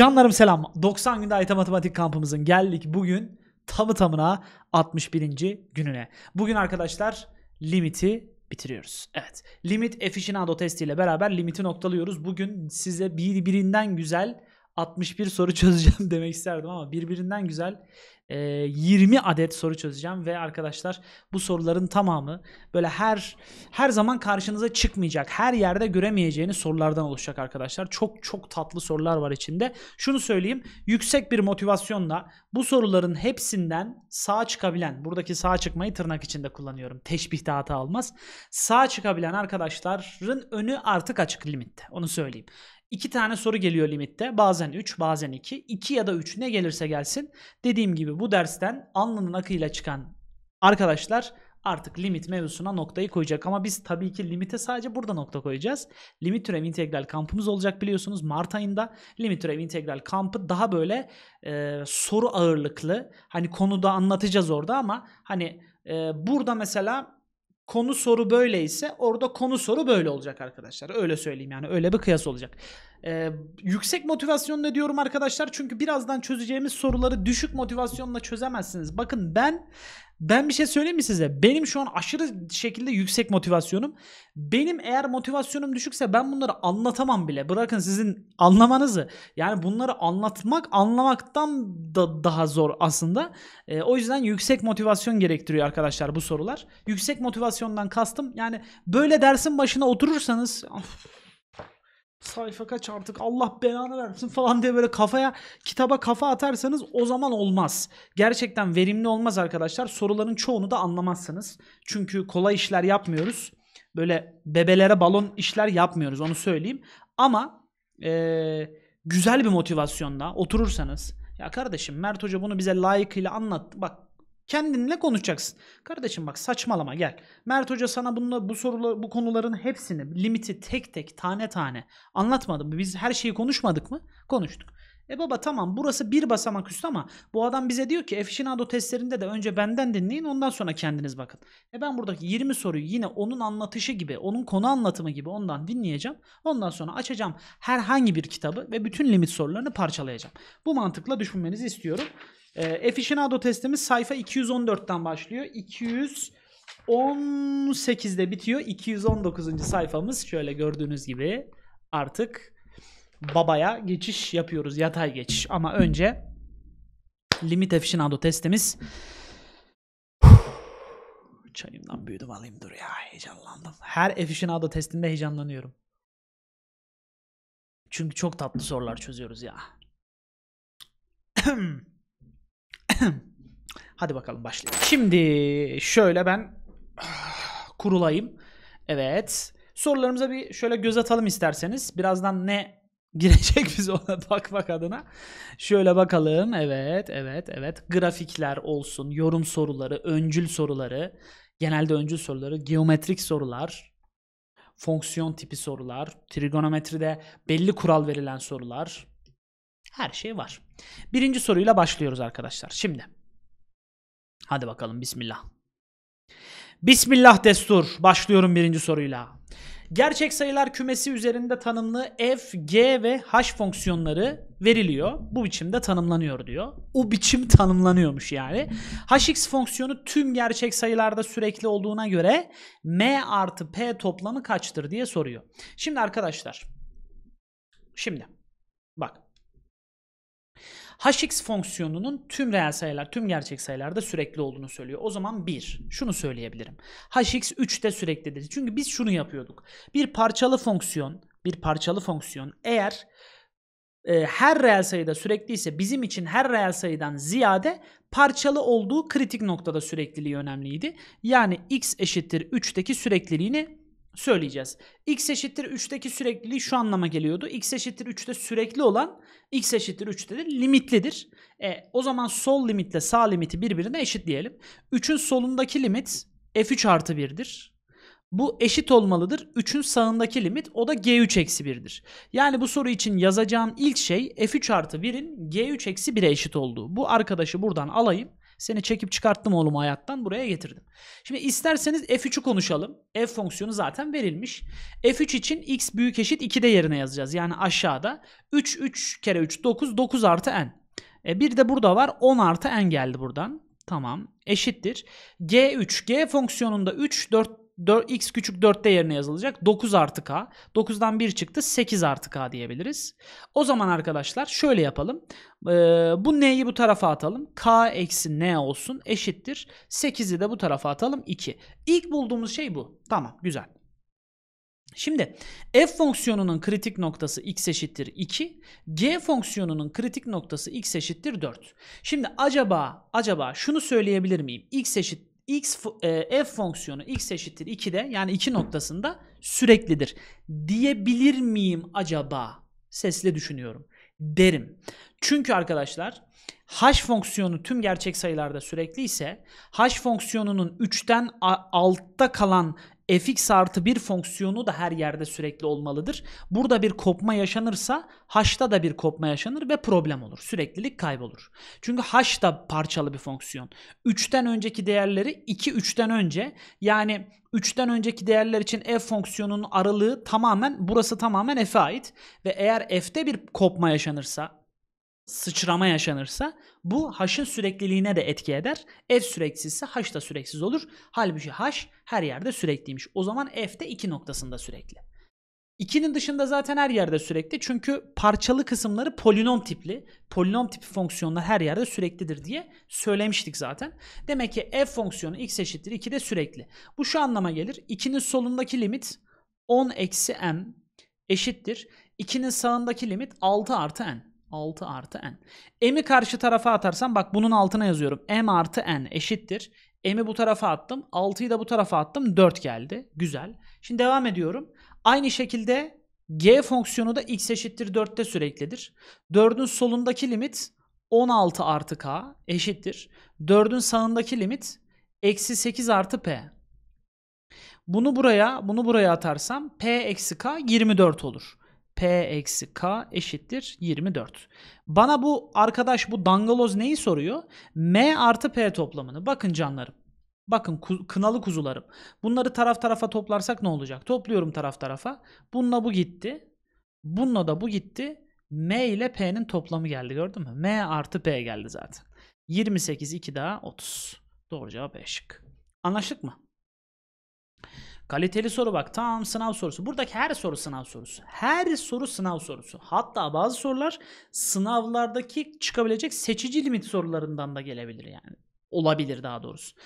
Canlarım selam. 90 günde IT Matematik kampımızın geldik bugün tamı tamına 61. gününe. Bugün arkadaşlar limiti bitiriyoruz. Evet. Limit aficionado testi ile beraber limiti noktalıyoruz. Bugün size birbirinden güzel 61 soru çözeceğim demek isterdim ama birbirinden güzel 20 adet soru çözeceğim ve arkadaşlar bu soruların tamamı böyle her her zaman karşınıza çıkmayacak, her yerde göremeyeceğiniz sorulardan oluşacak arkadaşlar. Çok çok tatlı sorular var içinde. Şunu söyleyeyim, yüksek bir motivasyonla bu soruların hepsinden sağ çıkabilen, buradaki sağ çıkmayı tırnak içinde kullanıyorum. Teşbih de hata almaz. Sağ çıkabilen arkadaşların önü artık açık limitte. Onu söyleyeyim. İki tane soru geliyor limitte. Bazen 3, bazen 2. 2 ya da 3 ne gelirse gelsin. Dediğim gibi bu dersten alnının akıyla çıkan arkadaşlar artık limit mevzusuna noktayı koyacak. Ama biz tabii ki limite sadece burada nokta koyacağız. Limit türev integral kampımız olacak biliyorsunuz Mart ayında. Limit türev integral kampı daha böyle e, soru ağırlıklı. Hani konuda anlatacağız orada ama hani e, burada mesela konu soru böyleyse orada konu soru böyle olacak arkadaşlar. Öyle söyleyeyim yani öyle bir kıyas olacak. Ee, yüksek motivasyonla diyorum arkadaşlar çünkü birazdan çözeceğimiz soruları düşük motivasyonla çözemezsiniz. Bakın ben ben bir şey söyleyeyim mi size? Benim şu an aşırı şekilde yüksek motivasyonum. Benim eğer motivasyonum düşükse ben bunları anlatamam bile. Bırakın sizin anlamanızı. Yani bunları anlatmak anlamaktan da daha zor aslında. E, o yüzden yüksek motivasyon gerektiriyor arkadaşlar bu sorular. Yüksek motivasyondan kastım yani böyle dersin başına oturursanız of, sayfa kaç artık Allah belanı versin falan diye böyle kafaya kitaba kafa atarsanız o zaman olmaz. Gerçekten verimli olmaz arkadaşlar. Soruların çoğunu da anlamazsınız. Çünkü kolay işler yapmıyoruz. Böyle bebelere balon işler yapmıyoruz onu söyleyeyim. Ama e, güzel bir motivasyonda oturursanız ya kardeşim Mert Hoca bunu bize layıkıyla anlattı. Bak Kendinle konuşacaksın. Kardeşim bak saçmalama gel. Mert Hoca sana bunu bu sorular, bu konuların hepsini, limiti tek tek tane tane anlatmadı mı? Biz her şeyi konuşmadık mı? Konuştuk. E baba tamam burası bir basamak üstü ama bu adam bize diyor ki Efşinado testlerinde de önce benden dinleyin ondan sonra kendiniz bakın. E ben buradaki 20 soruyu yine onun anlatışı gibi, onun konu anlatımı gibi ondan dinleyeceğim. Ondan sonra açacağım herhangi bir kitabı ve bütün limit sorularını parçalayacağım. Bu mantıkla düşünmenizi istiyorum. E, ee, Aficionado testimiz sayfa 214'ten başlıyor. 218'de bitiyor. 219. sayfamız şöyle gördüğünüz gibi artık babaya geçiş yapıyoruz. Yatay geçiş. Ama önce limit aficionado testimiz. Çayımdan büyüdüm alayım dur ya heyecanlandım. Her aficionado testinde heyecanlanıyorum. Çünkü çok tatlı sorular çözüyoruz ya. Hmm. Hadi bakalım başlayalım. Şimdi şöyle ben kurulayım. Evet. Sorularımıza bir şöyle göz atalım isterseniz. Birazdan ne girecek biz ona bakmak adına. Şöyle bakalım. Evet, evet, evet. Grafikler olsun, yorum soruları, öncül soruları, genelde öncül soruları, geometrik sorular, fonksiyon tipi sorular, trigonometride belli kural verilen sorular. Her şey var. Birinci soruyla başlıyoruz arkadaşlar. Şimdi. Hadi bakalım bismillah. Bismillah destur. Başlıyorum birinci soruyla. Gerçek sayılar kümesi üzerinde tanımlı f, g ve h fonksiyonları veriliyor. Bu biçimde tanımlanıyor diyor. O biçim tanımlanıyormuş yani. hx fonksiyonu tüm gerçek sayılarda sürekli olduğuna göre m artı p toplamı kaçtır diye soruyor. Şimdi arkadaşlar. Şimdi hx fonksiyonunun tüm reel sayılar, tüm gerçek sayılarda sürekli olduğunu söylüyor. O zaman 1. Şunu söyleyebilirim. hx 3'te de süreklidir. Çünkü biz şunu yapıyorduk. Bir parçalı fonksiyon, bir parçalı fonksiyon eğer e, her reel sayıda sürekli ise bizim için her reel sayıdan ziyade parçalı olduğu kritik noktada sürekliliği önemliydi. Yani x eşittir 3'teki sürekliliğini söyleyeceğiz. x eşittir 3'teki sürekliliği şu anlama geliyordu. x eşittir 3'te sürekli olan x eşittir 3'te de limitlidir. E, o zaman sol limitle sağ limiti birbirine eşitleyelim. 3'ün solundaki limit f3 artı 1'dir. Bu eşit olmalıdır. 3'ün sağındaki limit o da G3 eksi 1'dir. Yani bu soru için yazacağım ilk şey F3 artı 1'in G3 eksi 1'e eşit olduğu. Bu arkadaşı buradan alayım. Seni çekip çıkarttım oğlum hayattan buraya getirdim. Şimdi isterseniz F3'ü konuşalım. F fonksiyonu zaten verilmiş. F3 için x büyük eşit 2'de yerine yazacağız. Yani aşağıda 3 3 kere 3 9 9 artı n. E bir de burada var 10 artı n geldi buradan. Tamam eşittir. G3 G fonksiyonunda 3 4 4, x küçük 4'te yerine yazılacak. 9 artı k. 9'dan 1 çıktı. 8 artı k diyebiliriz. O zaman arkadaşlar şöyle yapalım. Ee, bu n'yi bu tarafa atalım. k eksi n olsun eşittir. 8'i de bu tarafa atalım 2. İlk bulduğumuz şey bu. Tamam güzel. Şimdi f fonksiyonunun kritik noktası x eşittir 2, g fonksiyonunun kritik noktası x eşittir 4. Şimdi acaba acaba şunu söyleyebilir miyim? x eşittir x e, f fonksiyonu x eşittir 2'de yani 2 noktasında süreklidir diyebilir miyim acaba? Sesle düşünüyorum. Derim. Çünkü arkadaşlar h fonksiyonu tüm gerçek sayılarda sürekli ise h fonksiyonunun 3'ten altta kalan fx artı bir fonksiyonu da her yerde sürekli olmalıdır. Burada bir kopma yaşanırsa h'da da bir kopma yaşanır ve problem olur. Süreklilik kaybolur. Çünkü h da parçalı bir fonksiyon. 3'ten önceki değerleri 2 3'ten önce yani 3'ten önceki değerler için f fonksiyonunun aralığı tamamen burası tamamen f'e ait ve eğer f'te bir kopma yaşanırsa sıçrama yaşanırsa bu haşın sürekliliğine de etki eder. F süreksizse haş da süreksiz olur. Halbuki haş her yerde sürekliymiş. O zaman f de 2 noktasında sürekli. 2'nin dışında zaten her yerde sürekli. Çünkü parçalı kısımları polinom tipli. Polinom tipi fonksiyonlar her yerde süreklidir diye söylemiştik zaten. Demek ki f fonksiyonu x eşittir 2 de sürekli. Bu şu anlama gelir. 2'nin solundaki limit 10 eksi m eşittir. 2'nin sağındaki limit 6 artı n. 6 artı n. M'i karşı tarafa atarsam bak bunun altına yazıyorum. M artı n eşittir. M'i bu tarafa attım. 6'yı da bu tarafa attım. 4 geldi. Güzel. Şimdi devam ediyorum. Aynı şekilde g fonksiyonu da x eşittir 4'te süreklidir. 4'ün solundaki limit 16 artı k eşittir. 4'ün sağındaki limit eksi 8 artı p. Bunu buraya, bunu buraya atarsam p eksi k 24 olur. P eksi K eşittir 24. Bana bu arkadaş bu dangaloz neyi soruyor? M artı P toplamını. Bakın canlarım. Bakın ku kınalı kuzularım. Bunları taraf tarafa toplarsak ne olacak? Topluyorum taraf tarafa. Bununla bu gitti. Bununla da bu gitti. M ile P'nin toplamı geldi gördün mü? M artı P geldi zaten. 28, 2 daha 30. Doğru cevap E şık. Anlaştık mı? Kaliteli soru bak tam sınav sorusu. Buradaki her soru sınav sorusu. Her soru sınav sorusu. Hatta bazı sorular sınavlardaki çıkabilecek seçici limit sorularından da gelebilir yani. Olabilir daha doğrusu.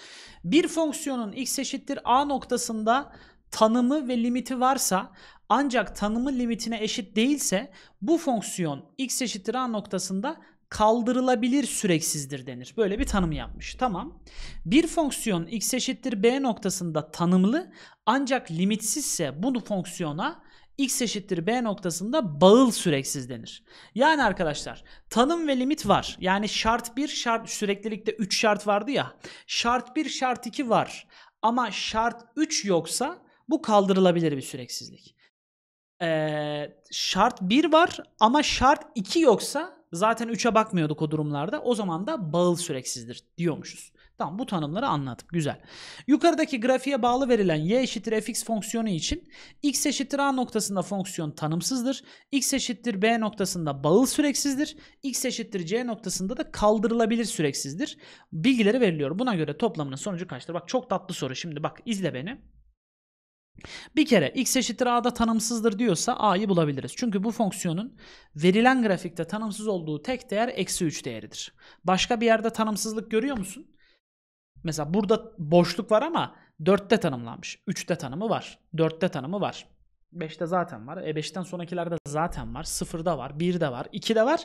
Bir fonksiyonun x eşittir a noktasında tanımı ve limiti varsa ancak tanımı limitine eşit değilse bu fonksiyon x eşittir a noktasında kaldırılabilir süreksizdir denir. Böyle bir tanım yapmış. Tamam. Bir fonksiyon x eşittir b noktasında tanımlı ancak limitsizse bunu fonksiyona x eşittir b noktasında bağıl süreksiz denir. Yani arkadaşlar tanım ve limit var. Yani şart 1 şart süreklilikte 3 şart vardı ya. Şart 1 şart 2 var. Ama şart 3 yoksa bu kaldırılabilir bir süreksizlik. Ee, şart 1 var ama şart 2 yoksa Zaten 3'e bakmıyorduk o durumlarda. O zaman da bağıl süreksizdir diyormuşuz. Tamam bu tanımları anladık. Güzel. Yukarıdaki grafiğe bağlı verilen y eşittir fx fonksiyonu için x eşittir a noktasında fonksiyon tanımsızdır. x eşittir b noktasında bağıl süreksizdir. x eşittir c noktasında da kaldırılabilir süreksizdir. Bilgileri veriliyor. Buna göre toplamının sonucu kaçtır? Bak çok tatlı soru. Şimdi bak izle beni. Bir kere x eşittir a'da tanımsızdır diyorsa a'yı bulabiliriz. Çünkü bu fonksiyonun verilen grafikte tanımsız olduğu tek değer eksi 3 değeridir. Başka bir yerde tanımsızlık görüyor musun? Mesela burada boşluk var ama 4'te tanımlanmış. 3'te tanımı var. 4'te tanımı var. 5'te zaten var. E 5'ten sonrakilerde zaten var. 0'da var. 1'de var. 2'de var.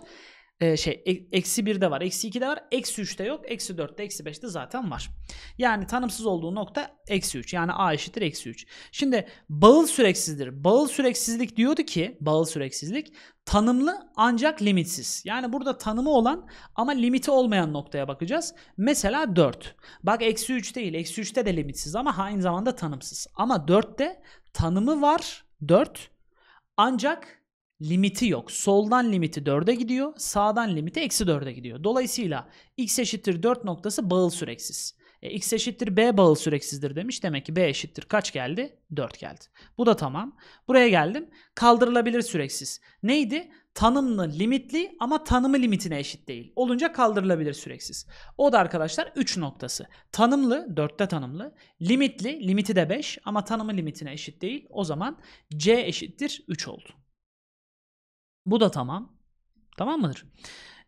Ee, şey e, eksi 1'de var, eksi 2'de var, eksi 3'te yok, eksi 4'te, eksi 5'te zaten var. Yani tanımsız olduğu nokta eksi 3. Yani a eşittir eksi 3. Şimdi bağıl süreksizdir. Bağıl süreksizlik diyordu ki, bağıl süreksizlik tanımlı ancak limitsiz. Yani burada tanımı olan ama limiti olmayan noktaya bakacağız. Mesela 4. Bak eksi 3 değil, eksi 3'te de limitsiz ama aynı zamanda tanımsız. Ama 4'te tanımı var, 4 ancak limiti yok. Soldan limiti 4'e gidiyor. Sağdan limiti eksi 4'e gidiyor. Dolayısıyla x eşittir 4 noktası bağıl süreksiz. E, x eşittir b bağıl süreksizdir demiş. Demek ki b eşittir kaç geldi? 4 geldi. Bu da tamam. Buraya geldim. Kaldırılabilir süreksiz. Neydi? Tanımlı limitli ama tanımı limitine eşit değil. Olunca kaldırılabilir süreksiz. O da arkadaşlar 3 noktası. Tanımlı 4'te tanımlı. Limitli limiti de 5 ama tanımı limitine eşit değil. O zaman c eşittir 3 oldu. Bu da tamam. Tamam mıdır?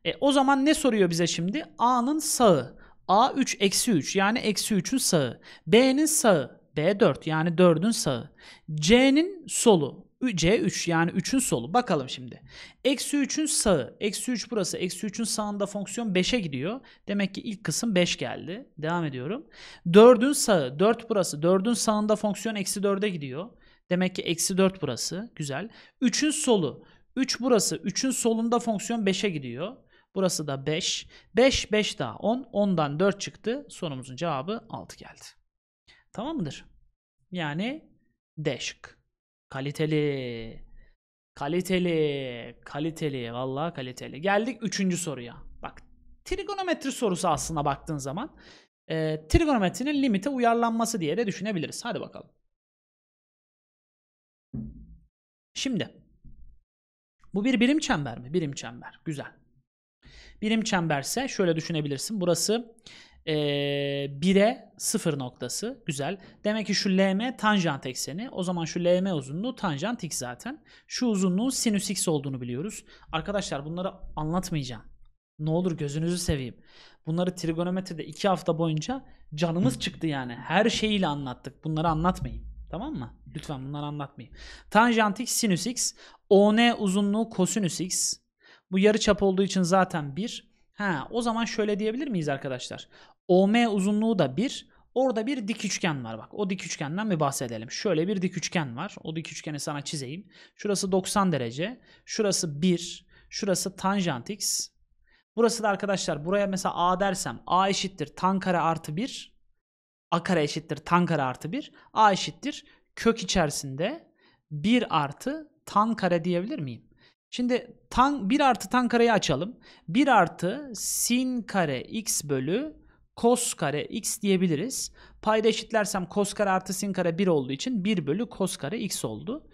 E, o zaman ne soruyor bize şimdi? A'nın sağı. A 3 eksi 3 yani eksi 3'ün sağı. B'nin sağı. B 4 yani 4'ün sağı. C'nin solu. C3 yani 3'ün solu. Bakalım şimdi. Eksi 3'ün sağı. Eksi 3 burası. Eksi 3'ün sağında fonksiyon 5'e gidiyor. Demek ki ilk kısım 5 geldi. Devam ediyorum. 4'ün sağı. 4 burası. 4'ün sağında fonksiyon eksi 4'e gidiyor. Demek ki eksi 4 burası. Güzel. 3'ün solu. 3 burası. 3'ün solunda fonksiyon 5'e gidiyor. Burası da 5. 5, 5 daha 10. 10'dan 4 çıktı. Sorumuzun cevabı 6 geldi. Tamam mıdır? Yani D şık. Kaliteli. Kaliteli. Kaliteli. Vallahi kaliteli. Geldik 3. soruya. Bak trigonometri sorusu aslında baktığın zaman. E, trigonometrinin limite uyarlanması diye de düşünebiliriz. Hadi bakalım. Şimdi bu bir birim çember mi? Birim çember. Güzel. Birim çemberse şöyle düşünebilirsin. Burası e, 1'e 0 noktası. Güzel. Demek ki şu LM tanjant ekseni. O zaman şu LM uzunluğu tanjant x zaten. Şu uzunluğun sinüs x olduğunu biliyoruz. Arkadaşlar bunları anlatmayacağım. Ne olur gözünüzü seveyim. Bunları trigonometride 2 hafta boyunca canımız çıktı yani. Her şeyiyle anlattık. Bunları anlatmayayım. Tamam mı? Lütfen bunları anlatmayayım. Tanjant x sinüs x. ON uzunluğu kosinüs x. Bu yarı çap olduğu için zaten 1. Ha, o zaman şöyle diyebilir miyiz arkadaşlar? OM uzunluğu da 1. Orada bir dik üçgen var bak. O dik üçgenden bir bahsedelim. Şöyle bir dik üçgen var. O dik üçgeni sana çizeyim. Şurası 90 derece. Şurası 1. Şurası tanjant x. Burası da arkadaşlar buraya mesela a dersem a eşittir tan kare artı 1 a kare eşittir tan kare artı 1. a eşittir kök içerisinde 1 artı tan kare diyebilir miyim? Şimdi tan 1 artı tan kareyi açalım. 1 artı sin kare x bölü kos kare x diyebiliriz. Payda eşitlersem kos kare artı sin kare 1 olduğu için 1 bölü kos kare x oldu.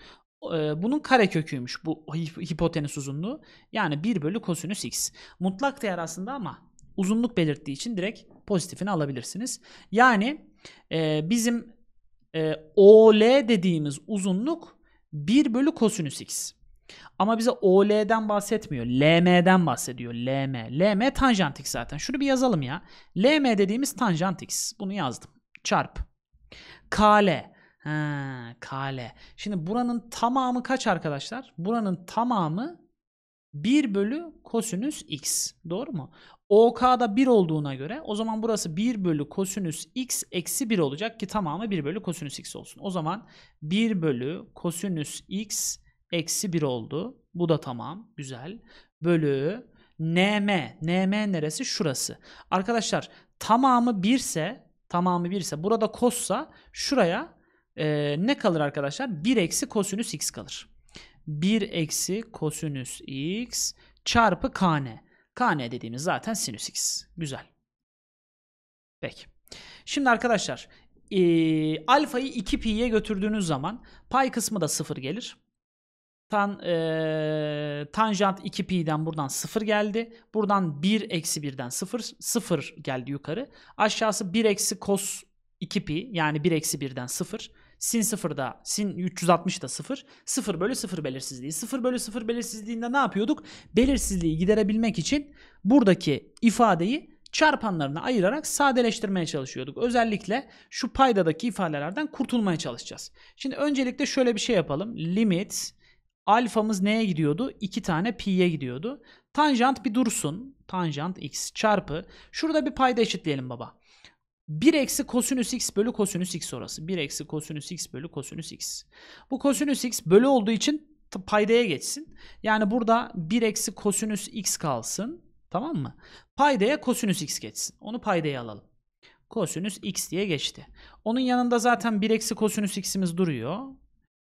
E, bunun kare köküymüş bu hipotenüs uzunluğu. Yani 1 bölü kosinüs x. Mutlak değer aslında ama uzunluk belirttiği için direkt pozitifini alabilirsiniz. Yani e, bizim e, OL dediğimiz uzunluk 1 bölü kosinüs x. Ama bize OL'den bahsetmiyor. LM'den bahsediyor. LM. LM tanjant x zaten. Şunu bir yazalım ya. LM dediğimiz tanjant x. Bunu yazdım. Çarp. KL. Ha, KL. Şimdi buranın tamamı kaç arkadaşlar? Buranın tamamı 1 bölü kosinüs x. Doğru mu? OK'da 1 olduğuna göre o zaman burası 1 bölü kosinüs x eksi 1 olacak ki tamamı 1 bölü kosinüs x olsun. O zaman 1 bölü kosinüs x eksi 1 oldu. Bu da tamam. Güzel. Bölü nm. nm neresi? Şurası. Arkadaşlar tamamı 1 ise tamamı 1 ise burada kossa şuraya e, ne kalır arkadaşlar? 1 eksi kosinüs x kalır. 1 eksi kosinüs x çarpı kane. Kn dediğimiz zaten sinüs x. Güzel. Peki. Şimdi arkadaşlar e, alfayı 2 pi'ye götürdüğünüz zaman pay kısmı da 0 gelir. Tan, e, tanjant 2 pi'den buradan 0 geldi. Buradan 1 eksi 1'den 0, 0 geldi yukarı. Aşağısı 1 eksi kos 2 pi yani 1 eksi 1'den 0. Sin 0'da, sin 360'da 0, 0 bölü 0 belirsizliği. 0 bölü 0 belirsizliğinde ne yapıyorduk? Belirsizliği giderebilmek için buradaki ifadeyi çarpanlarına ayırarak sadeleştirmeye çalışıyorduk. Özellikle şu paydadaki ifadelerden kurtulmaya çalışacağız. Şimdi öncelikle şöyle bir şey yapalım. Limit alfamız neye gidiyordu? 2 tane pi'ye gidiyordu. Tanjant bir dursun. Tanjant x çarpı. Şurada bir payda eşitleyelim baba. 1 eksi kosinüs x bölü kosinüs x orası. 1 eksi kosinüs x bölü kosinüs x. Bu kosinüs x bölü olduğu için paydaya geçsin. Yani burada 1 eksi kosinüs x kalsın. Tamam mı? Paydaya kosinüs x geçsin. Onu paydaya alalım. Kosinüs x diye geçti. Onun yanında zaten 1 eksi kosinüs x'imiz duruyor.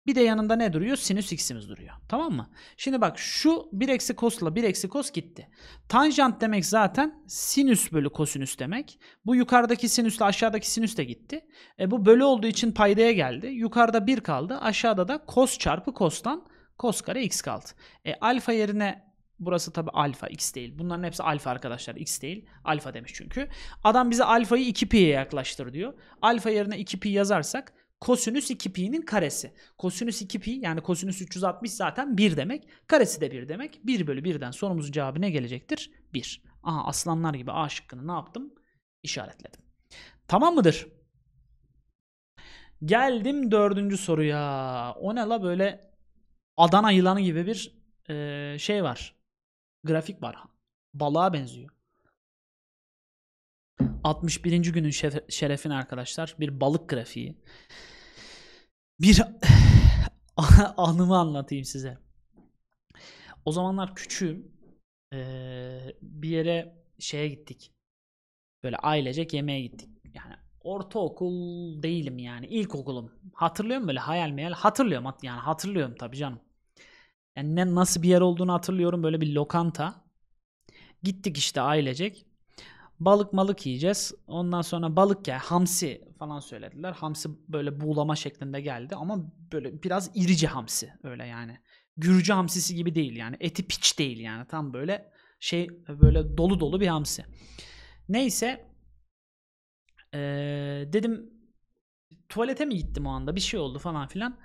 Bir de yanında ne duruyor? Sinüs x'imiz duruyor. Tamam mı? Şimdi bak şu 1 eksi cosla 1 eksi cos gitti. Tanjant demek zaten sinüs bölü kosinüs demek. Bu yukarıdaki sinüsle aşağıdaki sinüs de gitti. E bu bölü olduğu için paydaya geldi. Yukarıda 1 kaldı. Aşağıda da cos çarpı cos'tan cos kare x kaldı. E alfa yerine Burası tabi alfa x değil. Bunların hepsi alfa arkadaşlar x değil. Alfa demiş çünkü. Adam bize alfayı 2pi'ye yaklaştır diyor. Alfa yerine 2pi yazarsak kosinüs 2pi'nin karesi. Kosinüs 2pi yani kosinüs 360 zaten 1 demek. Karesi de 1 demek. 1 bölü 1'den sorumuzun cevabı ne gelecektir? 1. Aha aslanlar gibi A şıkkını ne yaptım? İşaretledim. Tamam mıdır? Geldim dördüncü soruya. O ne la böyle Adana yılanı gibi bir e, şey var. Grafik var. Balığa benziyor. 61. günün şerefine arkadaşlar bir balık grafiği bir anımı anlatayım size. O zamanlar küçüğüm. Ee, bir yere şeye gittik. Böyle ailecek yemeğe gittik. Yani ortaokul değilim yani. İlkokulum. Hatırlıyorum böyle hayal meyal. Hatırlıyorum yani hatırlıyorum tabii canım. Yani ne, nasıl bir yer olduğunu hatırlıyorum. Böyle bir lokanta. Gittik işte ailecek. Balık malık yiyeceğiz. Ondan sonra balık ya hamsi falan söylediler. Hamsi böyle buğulama şeklinde geldi ama böyle biraz irici hamsi öyle yani. Gürcü hamsisi gibi değil yani. Eti piç değil yani. Tam böyle şey böyle dolu dolu bir hamsi. Neyse ee, dedim tuvalete mi gittim o anda bir şey oldu falan filan.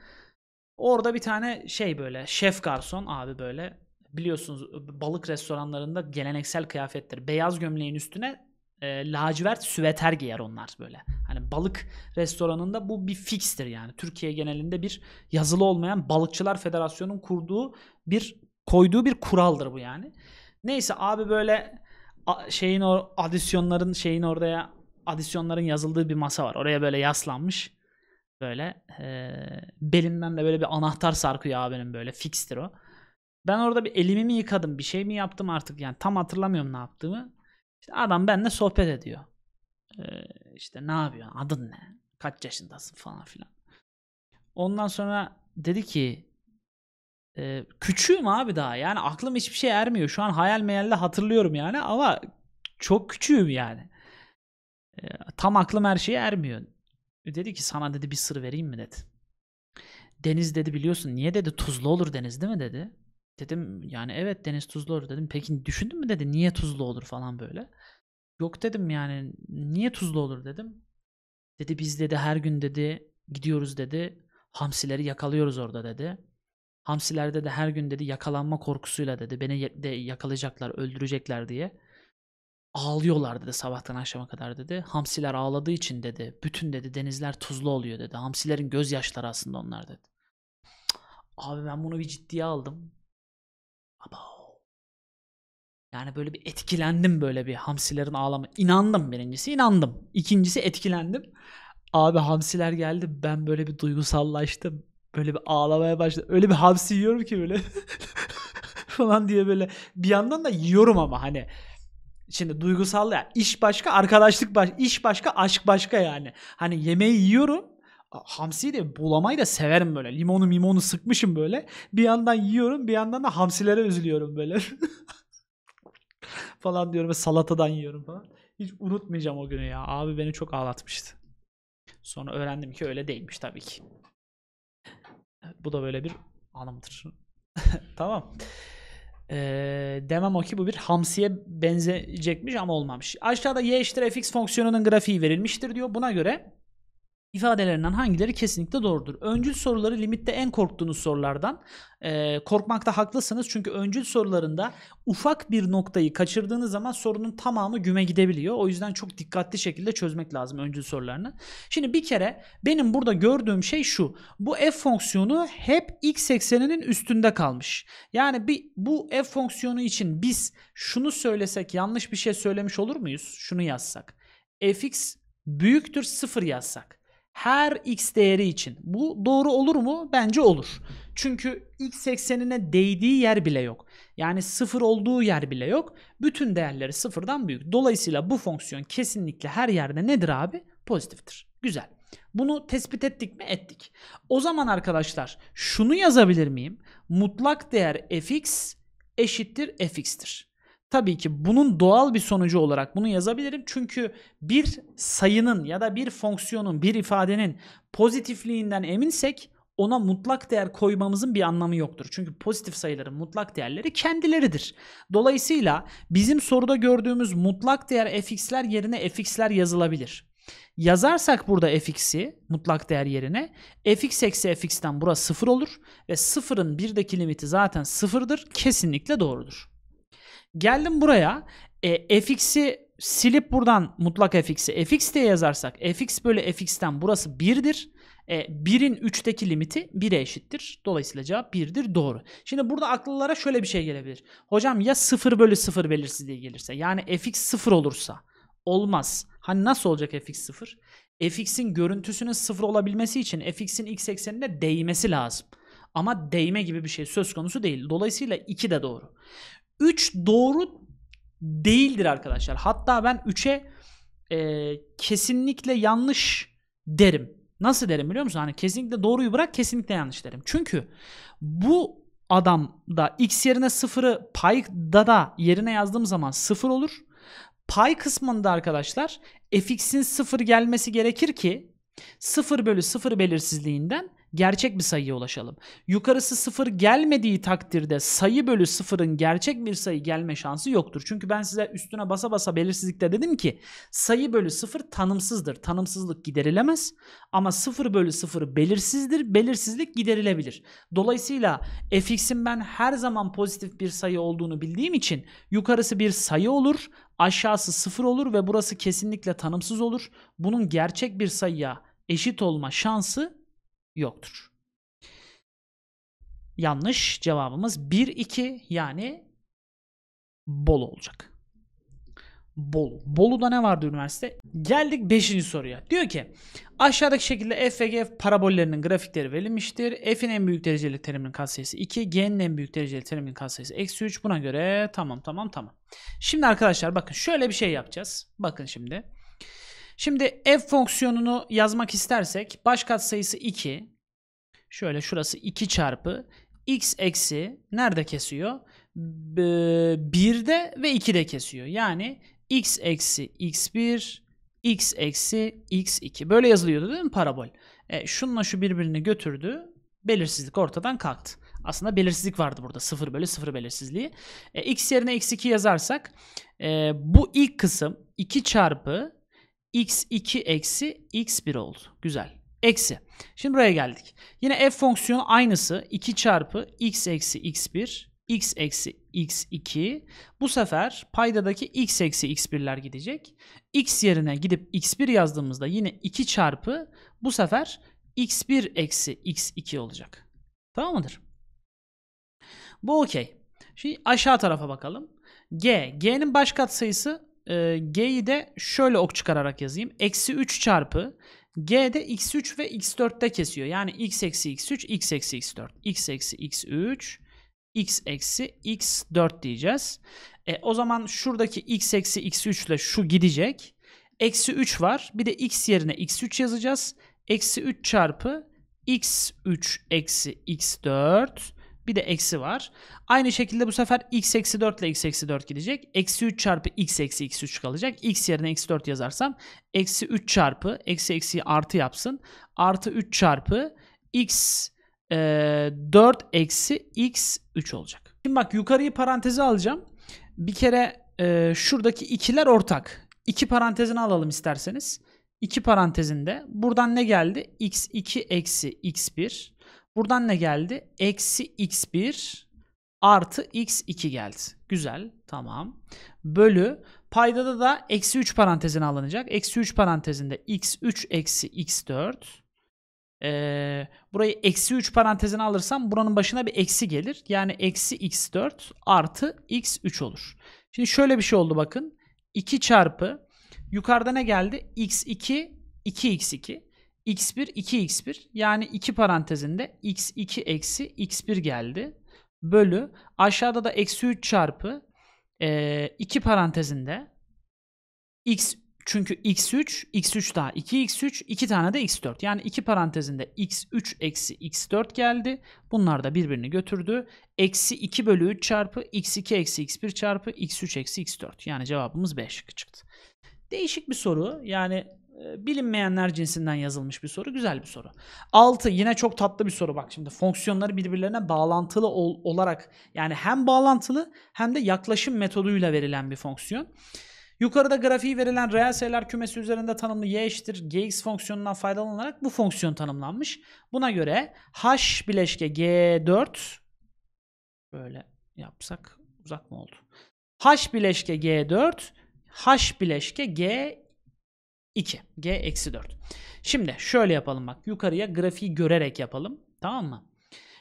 Orada bir tane şey böyle şef garson abi böyle biliyorsunuz ıı, balık restoranlarında geleneksel kıyafettir. Beyaz gömleğin üstüne e, lacivert süveter giyer onlar böyle. Hani balık restoranında bu bir fikstir yani. Türkiye genelinde bir yazılı olmayan Balıkçılar Federasyonu'nun kurduğu bir koyduğu bir kuraldır bu yani. Neyse abi böyle şeyin o adisyonların şeyin oraya adisyonların yazıldığı bir masa var. Oraya böyle yaslanmış. Böyle e, belinden de böyle bir anahtar sarkıyor abinin böyle fikstir o. Ben orada bir elimi mi yıkadım bir şey mi yaptım artık yani tam hatırlamıyorum ne yaptığımı. İşte adam benimle sohbet ediyor. Ee, işte ne yapıyorsun adın ne kaç yaşındasın falan filan. Ondan sonra dedi ki e, küçüğüm abi daha yani aklım hiçbir şey ermiyor. Şu an hayal meyalle hatırlıyorum yani ama çok küçüğüm yani. E, tam aklım her şeye ermiyor. E, dedi ki sana dedi bir sır vereyim mi dedi. Deniz dedi biliyorsun niye dedi tuzlu olur deniz değil mi dedi. Dedim yani evet deniz tuzlu olur dedim. Peki düşündün mü dedi niye tuzlu olur falan böyle. Yok dedim yani niye tuzlu olur dedim. Dedi biz dedi her gün dedi gidiyoruz dedi. Hamsileri yakalıyoruz orada dedi. Hamsilerde de her gün dedi yakalanma korkusuyla dedi beni de yakalayacaklar öldürecekler diye ağlıyorlar dedi sabahtan akşama kadar dedi. Hamsiler ağladığı için dedi bütün dedi denizler tuzlu oluyor dedi. Hamsilerin gözyaşları aslında onlar dedi. Abi ben bunu bir ciddiye aldım. Abo. Yani böyle bir etkilendim böyle bir hamsilerin ağlama. İnandım birincisi inandım. İkincisi etkilendim. Abi hamsiler geldi ben böyle bir duygusallaştım. Böyle bir ağlamaya başladım. Öyle bir hamsi yiyorum ki böyle falan diye böyle. Bir yandan da yiyorum ama hani. Şimdi duygusal ya iş başka arkadaşlık baş iş başka aşk başka yani. Hani yemeği yiyorum hamsiyi de bulamayı da severim böyle. Limonu mimonu sıkmışım böyle. Bir yandan yiyorum bir yandan da hamsilere üzülüyorum böyle. falan diyorum ve salatadan yiyorum falan. Hiç unutmayacağım o günü ya. Abi beni çok ağlatmıştı. Sonra öğrendim ki öyle değilmiş tabii ki. Bu da böyle bir anımdır. tamam. Ee, demem o ki bu bir hamsiye benzeyecekmiş ama olmamış. Aşağıda y eşittir fx fonksiyonunun grafiği verilmiştir diyor. Buna göre ifadelerinden hangileri kesinlikle doğrudur? Öncül soruları limitte en korktuğunuz sorulardan. E, korkmakta haklısınız çünkü öncül sorularında ufak bir noktayı kaçırdığınız zaman sorunun tamamı güme gidebiliyor. O yüzden çok dikkatli şekilde çözmek lazım öncül sorularını. Şimdi bir kere benim burada gördüğüm şey şu. Bu f fonksiyonu hep x ekseninin üstünde kalmış. Yani bir, bu f fonksiyonu için biz şunu söylesek yanlış bir şey söylemiş olur muyuz? Şunu yazsak. fx büyüktür 0 yazsak her x değeri için. Bu doğru olur mu? Bence olur. Çünkü x eksenine değdiği yer bile yok. Yani sıfır olduğu yer bile yok. Bütün değerleri sıfırdan büyük. Dolayısıyla bu fonksiyon kesinlikle her yerde nedir abi? Pozitiftir. Güzel. Bunu tespit ettik mi? Ettik. O zaman arkadaşlar şunu yazabilir miyim? Mutlak değer fx eşittir fx'tir. Tabii ki bunun doğal bir sonucu olarak bunu yazabilirim. Çünkü bir sayının ya da bir fonksiyonun, bir ifadenin pozitifliğinden eminsek ona mutlak değer koymamızın bir anlamı yoktur. Çünkü pozitif sayıların mutlak değerleri kendileridir. Dolayısıyla bizim soruda gördüğümüz mutlak değer fx'ler yerine fx'ler yazılabilir. Yazarsak burada fx'i mutlak değer yerine fx eksi fx'ten burası sıfır olur ve sıfırın birdeki limiti zaten sıfırdır kesinlikle doğrudur. Geldim buraya. E, fx'i silip buradan mutlak fx'i fx diye yazarsak fx bölü fx'ten burası 1'dir. E, 1'in 3'teki limiti 1'e eşittir. Dolayısıyla cevap 1'dir. Doğru. Şimdi burada akıllılara şöyle bir şey gelebilir. Hocam ya 0 bölü 0 belirsizliği gelirse yani fx 0 olursa olmaz. Hani nasıl olacak fx 0? fx'in görüntüsünün 0 olabilmesi için fx'in x eksenine değmesi lazım. Ama değme gibi bir şey söz konusu değil. Dolayısıyla 2 de doğru. 3 doğru değildir arkadaşlar. Hatta ben 3'e e, kesinlikle yanlış derim. Nasıl derim biliyor musun? Hani kesinlikle doğruyu bırak kesinlikle yanlış derim. Çünkü bu adamda x yerine sıfırı payda da yerine yazdığım zaman sıfır olur. Pay kısmında arkadaşlar fx'in sıfır gelmesi gerekir ki 0 bölü 0 belirsizliğinden gerçek bir sayıya ulaşalım. Yukarısı sıfır gelmediği takdirde sayı bölü sıfırın gerçek bir sayı gelme şansı yoktur. Çünkü ben size üstüne basa basa belirsizlikte dedim ki sayı bölü sıfır tanımsızdır. Tanımsızlık giderilemez ama sıfır bölü sıfır belirsizdir. Belirsizlik giderilebilir. Dolayısıyla fx'in ben her zaman pozitif bir sayı olduğunu bildiğim için yukarısı bir sayı olur aşağısı sıfır olur ve burası kesinlikle tanımsız olur. Bunun gerçek bir sayıya eşit olma şansı yoktur. Yanlış cevabımız 1 2 yani Bolu olacak. Bolu. Bolu'da ne vardı üniversite? Geldik 5. soruya. Diyor ki aşağıdaki şekilde f ve g parabollerinin grafikleri verilmiştir. F'in en büyük dereceli teriminin katsayısı 2, g'nin en büyük dereceli teriminin katsayısı eksi 3. Buna göre tamam tamam tamam. Şimdi arkadaşlar bakın şöyle bir şey yapacağız. Bakın şimdi. Şimdi f fonksiyonunu yazmak istersek baş katsayısı 2. Şöyle şurası 2 çarpı x eksi nerede kesiyor? 1'de ve 2'de kesiyor. Yani x eksi x1 x eksi x2. Böyle yazılıyordu değil mi parabol? E, şununla şu birbirini götürdü. Belirsizlik ortadan kalktı. Aslında belirsizlik vardı burada. 0 bölü 0 belirsizliği. E, x yerine x2 yazarsak e, bu ilk kısım 2 çarpı x2 eksi x1 oldu. Güzel. Eksi. Şimdi buraya geldik. Yine f fonksiyonu aynısı. 2 çarpı x eksi x1 x eksi x2 bu sefer paydadaki x eksi x1'ler gidecek. x yerine gidip x1 yazdığımızda yine 2 çarpı bu sefer x1 eksi x2 olacak. Tamam mıdır? Bu okey. Şimdi aşağı tarafa bakalım. g. g'nin baş katsayısı e, G'yi de şöyle ok çıkararak yazayım. Eksi 3 çarpı G de x3 ve x4'te kesiyor. Yani x eksi x3, x eksi x4. x eksi x3, x eksi x4 diyeceğiz. E, o zaman şuradaki x eksi x3 ile şu gidecek. Eksi 3 var. Bir de x yerine x3 yazacağız. Eksi 3 çarpı x3 eksi x4 bir de eksi var. Aynı şekilde bu sefer x eksi 4 ile x eksi 4 gidecek. Eksi 3 çarpı x eksi x 3 kalacak. x yerine eksi 4 yazarsam eksi 3 çarpı eksi eksi artı yapsın. Artı 3 çarpı x e, 4 eksi x 3 olacak. Şimdi bak yukarıyı paranteze alacağım. Bir kere e, şuradaki ikiler ortak. İki parantezini alalım isterseniz. İki parantezinde buradan ne geldi? x2 eksi x1 Buradan ne geldi? Eksi x1 artı x2 geldi. Güzel. Tamam. Bölü paydada da eksi 3 parantezine alınacak. Eksi 3 parantezinde x3 eksi x4 ee, burayı eksi 3 parantezine alırsam buranın başına bir eksi gelir. Yani eksi x4 artı x3 olur. Şimdi şöyle bir şey oldu bakın. 2 çarpı yukarıda ne geldi? x2 2x2 x1 2x1 yani iki parantezinde x2 eksi x1 geldi. Bölü aşağıda da eksi 3 çarpı e, 2 parantezinde x çünkü x3 x3 daha 2x3 iki tane de x4 yani iki parantezinde x3 eksi x4 geldi. Bunlar da birbirini götürdü. Eksi 2 bölü 3 çarpı x2 eksi x1 çarpı x3 eksi x4 yani cevabımız B şıkkı çıktı. Değişik bir soru yani ee, bilinmeyenler cinsinden yazılmış bir soru. Güzel bir soru. 6 yine çok tatlı bir soru bak şimdi. Fonksiyonları birbirlerine bağlantılı ol, olarak yani hem bağlantılı hem de yaklaşım metoduyla verilen bir fonksiyon. Yukarıda grafiği verilen reel sayılar kümesi üzerinde tanımlı y eşittir gx fonksiyonundan faydalanarak bu fonksiyon tanımlanmış. Buna göre h bileşke g4 böyle yapsak uzak mı oldu? h bileşke g4 h bileşke g 2. G eksi 4. Şimdi şöyle yapalım bak. Yukarıya grafiği görerek yapalım. Tamam mı?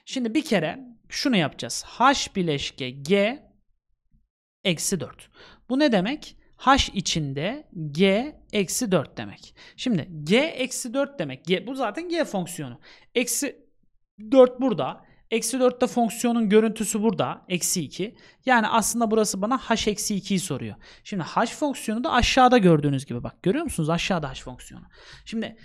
Şimdi bir kere şunu yapacağız. H bileşke G eksi 4. Bu ne demek? H içinde G eksi 4 demek. Şimdi G eksi 4 demek. G, bu zaten G fonksiyonu. Eksi 4 burada. Eksi 4'te fonksiyonun görüntüsü burada. Eksi 2. Yani aslında burası bana h eksi 2'yi soruyor. Şimdi h fonksiyonu da aşağıda gördüğünüz gibi. Bak görüyor musunuz? Aşağıda h fonksiyonu. Şimdi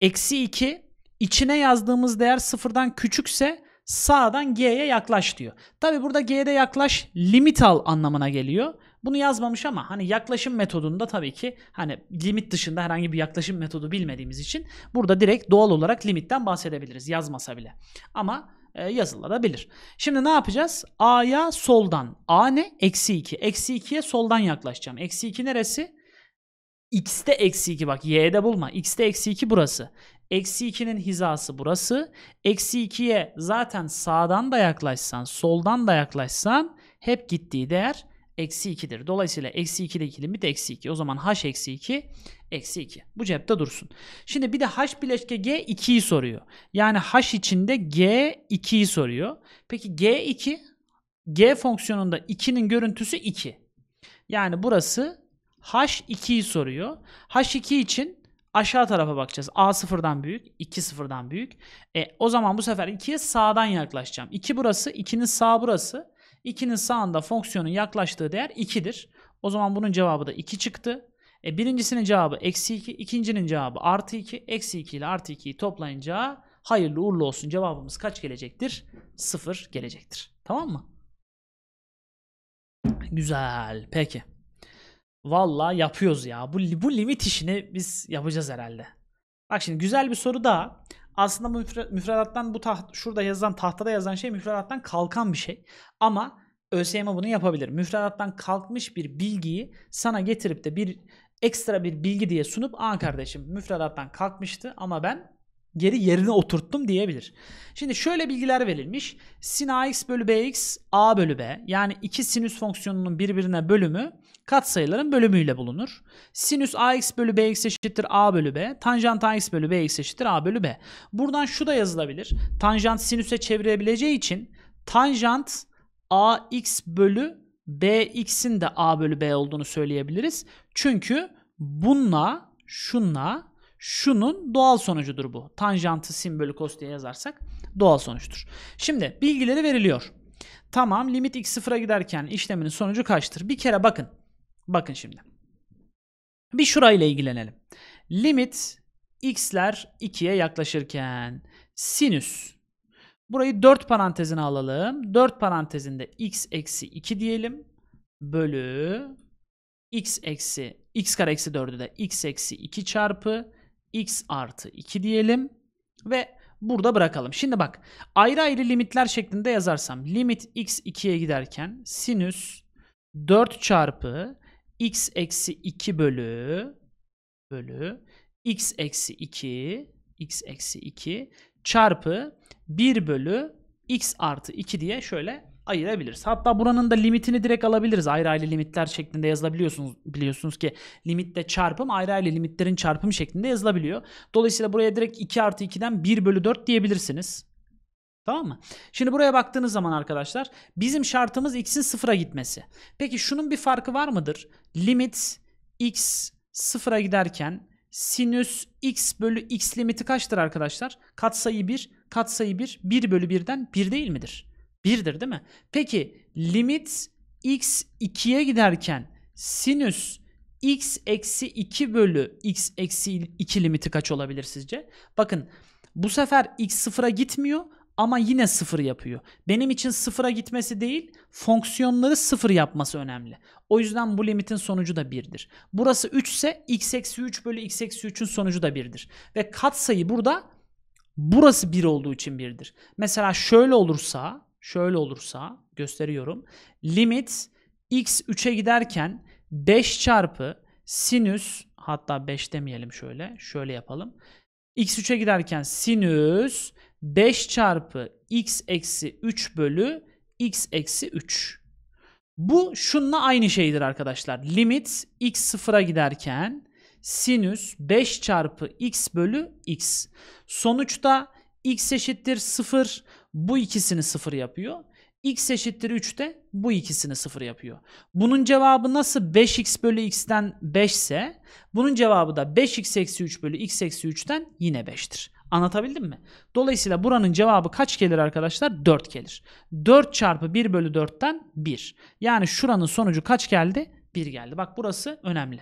eksi 2 içine yazdığımız değer sıfırdan küçükse sağdan g'ye yaklaş diyor. Tabi burada g'de yaklaş limit al anlamına geliyor. Bunu yazmamış ama hani yaklaşım metodunda tabii ki hani limit dışında herhangi bir yaklaşım metodu bilmediğimiz için burada direkt doğal olarak limitten bahsedebiliriz yazmasa bile. Ama e, yazılabilir. Şimdi ne yapacağız? A'ya soldan. A ne? Eksi 2. Eksi 2'ye soldan yaklaşacağım. Eksi 2 neresi? X'te eksi 2 bak Y'de bulma. X'te eksi 2 burası. Eksi 2'nin hizası burası. Eksi 2'ye zaten sağdan da yaklaşsan soldan da yaklaşsan hep gittiği değer eksi 2'dir. Dolayısıyla eksi 2'deki limit eksi 2. O zaman h eksi 2 eksi 2. Bu cepte dursun. Şimdi bir de h bileşke g 2'yi soruyor. Yani h içinde g 2'yi soruyor. Peki g 2 g fonksiyonunda 2'nin görüntüsü 2. Yani burası h 2'yi soruyor. h 2 için aşağı tarafa bakacağız. A sıfırdan büyük, 2 sıfırdan büyük. E, o zaman bu sefer 2'ye sağdan yaklaşacağım. 2 burası, 2'nin sağ burası. 2'nin sağında fonksiyonun yaklaştığı değer 2'dir. O zaman bunun cevabı da 2 çıktı. E, birincisinin cevabı eksi 2, ikincinin cevabı artı 2. Eksi 2 ile artı 2'yi toplayınca hayırlı uğurlu olsun cevabımız kaç gelecektir? 0 gelecektir. Tamam mı? Güzel. Peki. Valla yapıyoruz ya. Bu, bu limit işini biz yapacağız herhalde. Bak şimdi güzel bir soru daha aslında bu müfredattan bu taht, şurada yazılan tahtada yazan şey müfredattan kalkan bir şey. Ama ÖSYM bunu yapabilir. Müfredattan kalkmış bir bilgiyi sana getirip de bir ekstra bir bilgi diye sunup aa kardeşim müfredattan kalkmıştı ama ben geri yerine oturttum diyebilir. Şimdi şöyle bilgiler verilmiş. Sin ax bölü bx a bölü b yani iki sinüs fonksiyonunun birbirine bölümü katsayıların bölümüyle bulunur. Sinüs ax bölü bx eşittir a bölü b. Tanjant ax bölü bx eşittir a bölü b. Buradan şu da yazılabilir. Tanjant sinüse çevirebileceği için tanjant ax bölü bx'in de a bölü b olduğunu söyleyebiliriz. Çünkü bununla, şunla, şunun doğal sonucudur bu. Tanjantı sin bölü cos diye yazarsak doğal sonuçtur. Şimdi bilgileri veriliyor. Tamam limit x sıfıra giderken işleminin sonucu kaçtır? Bir kere bakın Bakın şimdi. Bir şurayla ilgilenelim. Limit x'ler 2'ye yaklaşırken sinüs. Burayı 4 parantezine alalım. 4 parantezinde x eksi 2 diyelim. Bölü x eksi x kare eksi 4'ü de x eksi 2 çarpı x artı 2 diyelim. Ve burada bırakalım. Şimdi bak ayrı ayrı limitler şeklinde yazarsam limit x 2'ye giderken sinüs 4 çarpı x eksi 2 bölü bölü x eksi 2 x eksi 2 çarpı 1 bölü x artı 2 diye şöyle ayırabiliriz. Hatta buranın da limitini direkt alabiliriz. Ayrı ayrı limitler şeklinde yazılabiliyorsunuz. Biliyorsunuz ki limitte çarpım ayrı ayrı limitlerin çarpımı şeklinde yazılabiliyor. Dolayısıyla buraya direkt 2 artı 2'den 1 bölü 4 diyebilirsiniz. Tamam mı? Şimdi buraya baktığınız zaman arkadaşlar bizim şartımız x'in sıfıra gitmesi. Peki şunun bir farkı var mıdır? Limit x sıfıra giderken sinüs x bölü x limiti kaçtır arkadaşlar? Katsayı 1, katsayı 1, 1 bölü 1'den 1 değil midir? 1'dir değil mi? Peki limit x 2'ye giderken sinüs x eksi 2 bölü x eksi 2 limiti kaç olabilir sizce? Bakın bu sefer x sıfıra gitmiyor ama yine sıfır yapıyor. Benim için sıfıra gitmesi değil, fonksiyonları sıfır yapması önemli. O yüzden bu limitin sonucu da 1'dir. Burası 3 ise x eksi 3 bölü x eksi 3'ün sonucu da 1'dir. Ve katsayı burada burası 1 olduğu için 1'dir. Mesela şöyle olursa, şöyle olursa gösteriyorum. Limit x 3'e giderken 5 çarpı sinüs hatta 5 demeyelim şöyle. Şöyle yapalım. x3'e giderken sinüs 5 çarpı x eksi 3 bölü x eksi 3. Bu şunla aynı şeydir arkadaşlar. Limit x sıfıra giderken sinüs 5 çarpı x bölü x. Sonuçta x eşittir 0 bu ikisini 0 yapıyor. x eşittir 3 de bu ikisini 0 yapıyor. Bunun cevabı nasıl 5x bölü x'ten 5 ise bunun cevabı da 5x eksi 3 bölü x eksi 3'ten yine 5'tir. Anlatabildim mi? Dolayısıyla buranın cevabı kaç gelir arkadaşlar? 4 gelir. 4 çarpı 1 bölü 4'ten 1. Yani şuranın sonucu kaç geldi? 1 geldi. Bak burası önemli.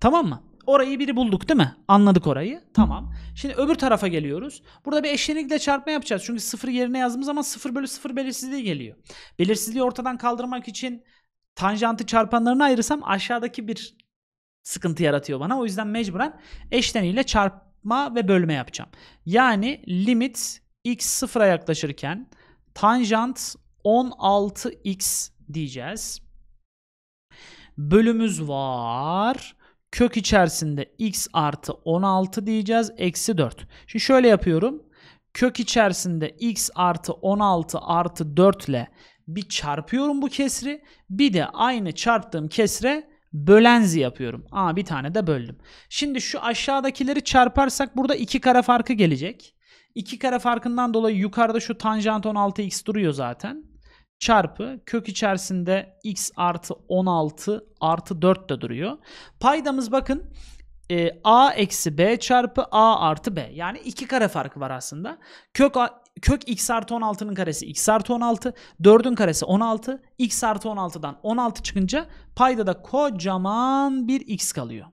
Tamam mı? Orayı biri bulduk değil mi? Anladık orayı. Tamam. Şimdi öbür tarafa geliyoruz. Burada bir eşlenikle çarpma yapacağız. Çünkü sıfır yerine yazdığımız zaman sıfır bölü sıfır belirsizliği geliyor. Belirsizliği ortadan kaldırmak için tanjantı çarpanlarını ayırırsam aşağıdaki bir sıkıntı yaratıyor bana. O yüzden mecburen eşleniyle çarp çarpma ve bölme yapacağım. Yani limit x sıfıra yaklaşırken tanjant 16x diyeceğiz. Bölümümüz var. Kök içerisinde x artı 16 diyeceğiz. Eksi 4. Şimdi şöyle yapıyorum. Kök içerisinde x artı 16 artı 4 ile bir çarpıyorum bu kesri. Bir de aynı çarptığım kesre Bölenzi yapıyorum. Aa bir tane de böldüm. Şimdi şu aşağıdakileri çarparsak burada iki kare farkı gelecek. İki kare farkından dolayı yukarıda şu tanjant 16x duruyor zaten. Çarpı kök içerisinde x artı 16 artı 4 de duruyor. Paydamız bakın e, a eksi b çarpı a artı b. Yani iki kare farkı var aslında. Kök kök x artı 16'nın karesi x artı 16. 4'ün karesi 16. x artı 16'dan 16 çıkınca payda da kocaman bir x kalıyor.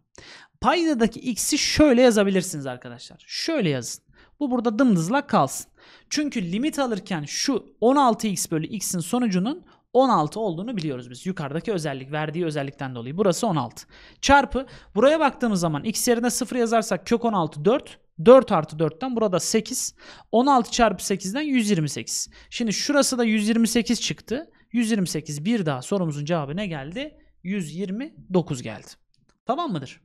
Paydadaki x'i şöyle yazabilirsiniz arkadaşlar. Şöyle yazın. Bu burada dımdızlak kalsın. Çünkü limit alırken şu 16x bölü x'in sonucunun 16 olduğunu biliyoruz biz. Yukarıdaki özellik verdiği özellikten dolayı. Burası 16. Çarpı buraya baktığımız zaman x yerine 0 yazarsak kök 16 4. 4 artı 4'ten burada 8. 16 çarpı 8'den 128. Şimdi şurası da 128 çıktı. 128 bir daha sorumuzun cevabı ne geldi? 129 geldi. Tamam mıdır?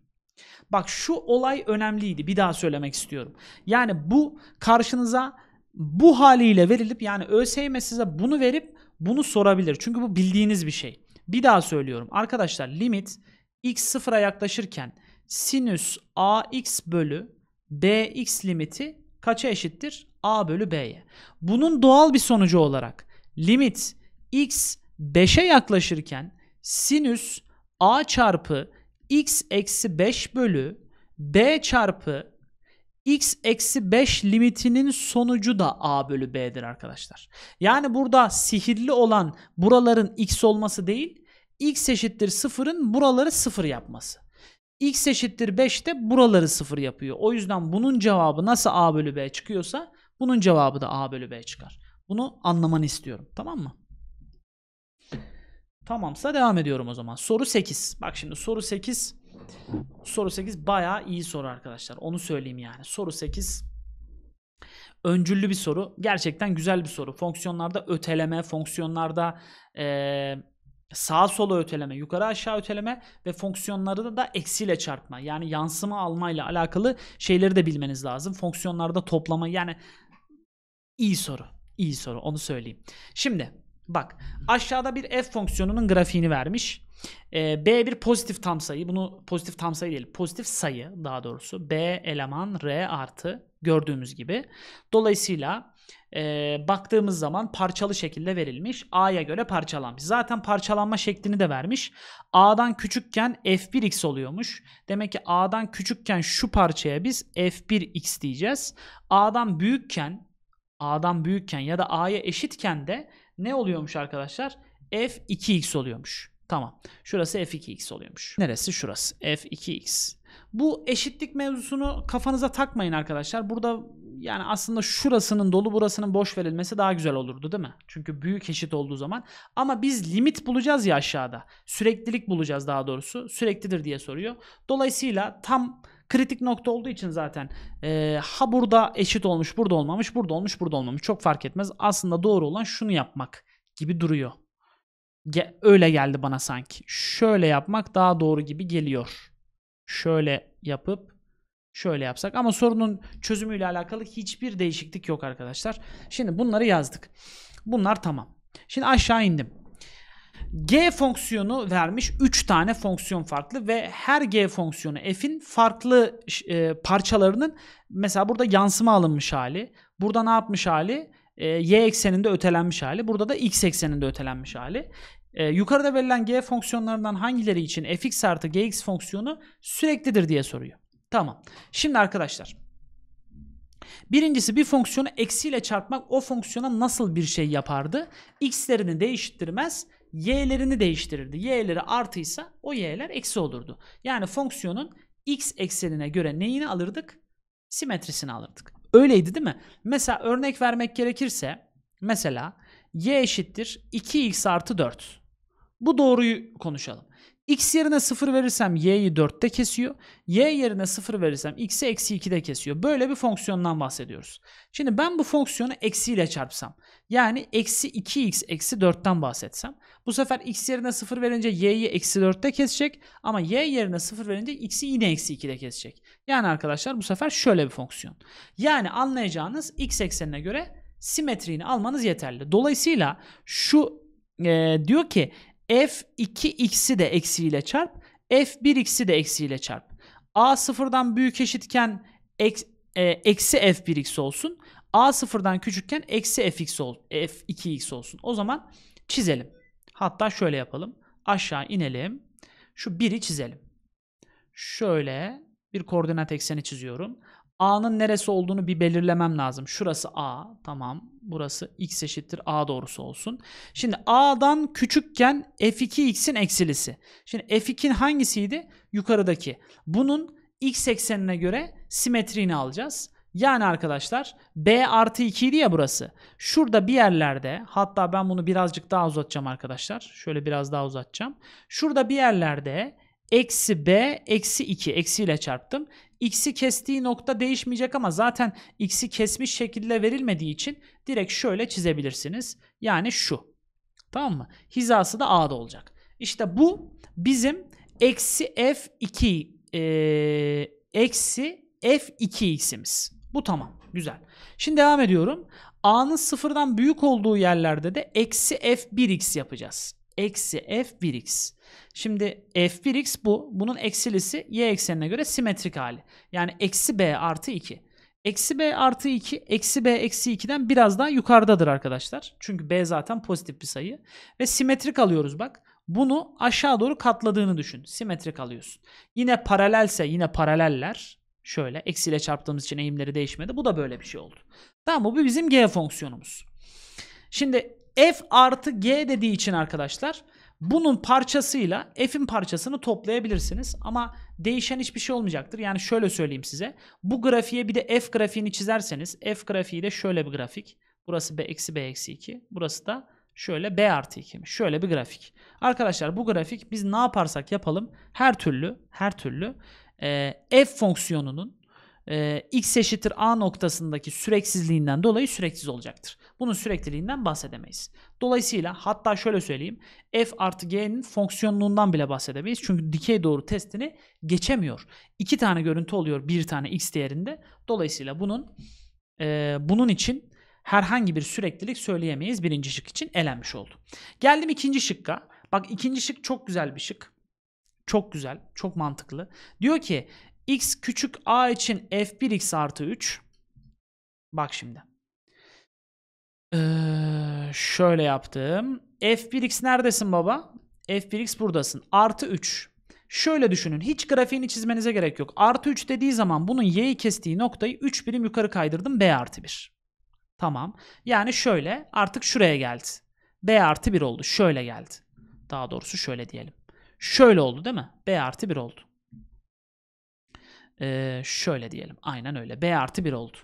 Bak şu olay önemliydi. Bir daha söylemek istiyorum. Yani bu karşınıza bu haliyle verilip yani ÖSYM size bunu verip bunu sorabilir. Çünkü bu bildiğiniz bir şey. Bir daha söylüyorum. Arkadaşlar limit x sıfıra yaklaşırken sinüs ax bölü dx limiti kaça eşittir? a bölü b'ye. Bunun doğal bir sonucu olarak limit x 5'e yaklaşırken sinüs a çarpı x eksi 5 bölü b çarpı x eksi 5 limitinin sonucu da a bölü b'dir arkadaşlar. Yani burada sihirli olan buraların x olması değil, x eşittir 0'ın buraları 0 yapması x eşittir 5 de buraları 0 yapıyor. O yüzden bunun cevabı nasıl a bölü b çıkıyorsa bunun cevabı da a bölü b çıkar. Bunu anlamanı istiyorum. Tamam mı? Tamamsa devam ediyorum o zaman. Soru 8. Bak şimdi soru 8 soru 8 bayağı iyi soru arkadaşlar. Onu söyleyeyim yani. Soru 8 öncüllü bir soru. Gerçekten güzel bir soru. Fonksiyonlarda öteleme, fonksiyonlarda ee, sağa sola öteleme, yukarı aşağı öteleme ve fonksiyonları da, da eksiyle çarpma. Yani yansıma almayla alakalı şeyleri de bilmeniz lazım. Fonksiyonları da toplama yani iyi soru. İyi soru onu söyleyeyim. Şimdi bak aşağıda bir f fonksiyonunun grafiğini vermiş. E, B bir pozitif tam sayı. Bunu pozitif tam sayı değil. Pozitif sayı daha doğrusu. B eleman R artı gördüğümüz gibi. Dolayısıyla e, baktığımız zaman parçalı şekilde verilmiş. A'ya göre parçalanmış. Zaten parçalanma şeklini de vermiş. A'dan küçükken F1X oluyormuş. Demek ki A'dan küçükken şu parçaya biz F1X diyeceğiz. A'dan büyükken A'dan büyükken ya da A'ya eşitken de ne oluyormuş arkadaşlar? F2X oluyormuş. Tamam. Şurası F2X oluyormuş. Neresi? Şurası. F2X. Bu eşitlik mevzusunu kafanıza takmayın arkadaşlar. Burada yani aslında şurasının dolu burasının boş verilmesi daha güzel olurdu değil mi? Çünkü büyük eşit olduğu zaman. Ama biz limit bulacağız ya aşağıda. Süreklilik bulacağız daha doğrusu. Süreklidir diye soruyor. Dolayısıyla tam kritik nokta olduğu için zaten e, ha burada eşit olmuş, burada olmamış, burada olmuş, burada olmamış. Çok fark etmez. Aslında doğru olan şunu yapmak gibi duruyor. Ge öyle geldi bana sanki. Şöyle yapmak daha doğru gibi geliyor şöyle yapıp şöyle yapsak ama sorunun çözümüyle alakalı hiçbir değişiklik yok arkadaşlar. Şimdi bunları yazdık. Bunlar tamam. Şimdi aşağı indim. G fonksiyonu vermiş 3 tane fonksiyon farklı ve her G fonksiyonu f'in farklı e, parçalarının mesela burada yansıma alınmış hali. Burada ne yapmış hali? E, y ekseninde ötelenmiş hali. Burada da x ekseninde ötelenmiş hali. E, yukarıda verilen g fonksiyonlarından hangileri için fx artı gx fonksiyonu süreklidir diye soruyor. Tamam. Şimdi arkadaşlar. Birincisi bir fonksiyonu eksiyle çarpmak o fonksiyona nasıl bir şey yapardı? X'lerini değiştirmez, y'lerini değiştirirdi. Y'leri artıysa o y'ler eksi olurdu. Yani fonksiyonun x eksenine göre neyini alırdık? Simetrisini alırdık. Öyleydi değil mi? Mesela örnek vermek gerekirse mesela y eşittir 2x artı 4. Bu doğruyu konuşalım. X yerine 0 verirsem y'yi 4'te kesiyor. Y yerine 0 verirsem x'i eksi 2'de kesiyor. Böyle bir fonksiyondan bahsediyoruz. Şimdi ben bu fonksiyonu eksiyle çarpsam. Yani eksi 2x eksi 4'ten bahsetsem. Bu sefer x yerine 0 verince y'yi eksi 4'te kesecek. Ama y yerine 0 verince x'i yine eksi 2'de kesecek. Yani arkadaşlar bu sefer şöyle bir fonksiyon. Yani anlayacağınız x eksenine göre simetriğini almanız yeterli. Dolayısıyla şu e, diyor ki f2x'i de eksiyle çarp, f1x'i de eksiyle çarp. a sıfırdan büyük eşitken ek, e, eksi f1x olsun. a sıfırdan küçükken eksi fx ol, f2x olsun. O zaman çizelim. Hatta şöyle yapalım. Aşağı inelim. Şu 1'i çizelim. Şöyle bir koordinat ekseni çiziyorum. A'nın neresi olduğunu bir belirlemem lazım. Şurası A tamam. Burası x eşittir A doğrusu olsun. Şimdi A'dan küçükken f2x'in eksilisi. Şimdi f2'nin hangisiydi? Yukarıdaki. Bunun x eksenine göre simetriğini alacağız. Yani arkadaşlar B artı 2 idi ya burası. Şurada bir yerlerde hatta ben bunu birazcık daha uzatacağım arkadaşlar. Şöyle biraz daha uzatacağım. Şurada bir yerlerde eksi B eksi 2 eksiyle çarptım x'i kestiği nokta değişmeyecek ama zaten x'i kesmiş şekilde verilmediği için direkt şöyle çizebilirsiniz. Yani şu. Tamam mı? Hizası da A'da olacak. İşte bu bizim eksi f2 e, eksi f2x'imiz. Bu tamam. Güzel. Şimdi devam ediyorum. A'nın sıfırdan büyük olduğu yerlerde de eksi f1x yapacağız eksi f1x. Şimdi f1x bu. Bunun eksilisi y eksenine göre simetrik hali. Yani eksi b artı 2. Eksi b artı 2, eksi b eksi 2'den biraz daha yukarıdadır arkadaşlar. Çünkü b zaten pozitif bir sayı. Ve simetrik alıyoruz bak. Bunu aşağı doğru katladığını düşün. Simetrik alıyorsun. Yine paralelse yine paraleller. Şöyle eksiyle çarptığımız için eğimleri değişmedi. Bu da böyle bir şey oldu. Tamam bu bizim g fonksiyonumuz. Şimdi f artı g dediği için arkadaşlar bunun parçasıyla f'in parçasını toplayabilirsiniz. Ama değişen hiçbir şey olmayacaktır. Yani şöyle söyleyeyim size. Bu grafiğe bir de f grafiğini çizerseniz f grafiği de şöyle bir grafik. Burası b eksi b eksi 2. Burası da şöyle b artı 2. Şöyle bir grafik. Arkadaşlar bu grafik biz ne yaparsak yapalım her türlü her türlü e, f fonksiyonunun e, x eşittir a noktasındaki süreksizliğinden dolayı süreksiz olacaktır. Bunun sürekliliğinden bahsedemeyiz. Dolayısıyla hatta şöyle söyleyeyim. f artı g'nin fonksiyonluğundan bile bahsedemeyiz. Çünkü dikey doğru testini geçemiyor. İki tane görüntü oluyor bir tane x değerinde. Dolayısıyla bunun e, bunun için herhangi bir süreklilik söyleyemeyiz. Birinci şık için elenmiş oldu. Geldim ikinci şıkka. Bak ikinci şık çok güzel bir şık. Çok güzel, çok mantıklı. Diyor ki x küçük a için f1x artı 3. Bak şimdi. Ee, şöyle yaptım. f1x neredesin baba? f1x buradasın. Artı 3. Şöyle düşünün. Hiç grafiğini çizmenize gerek yok. Artı 3 dediği zaman bunun y'yi kestiği noktayı 3 birim yukarı kaydırdım. b artı 1. Tamam. Yani şöyle artık şuraya geldi. b artı 1 oldu. Şöyle geldi. Daha doğrusu şöyle diyelim. Şöyle oldu değil mi? b artı 1 oldu. Ee, şöyle diyelim. Aynen öyle. B artı 1 oldu.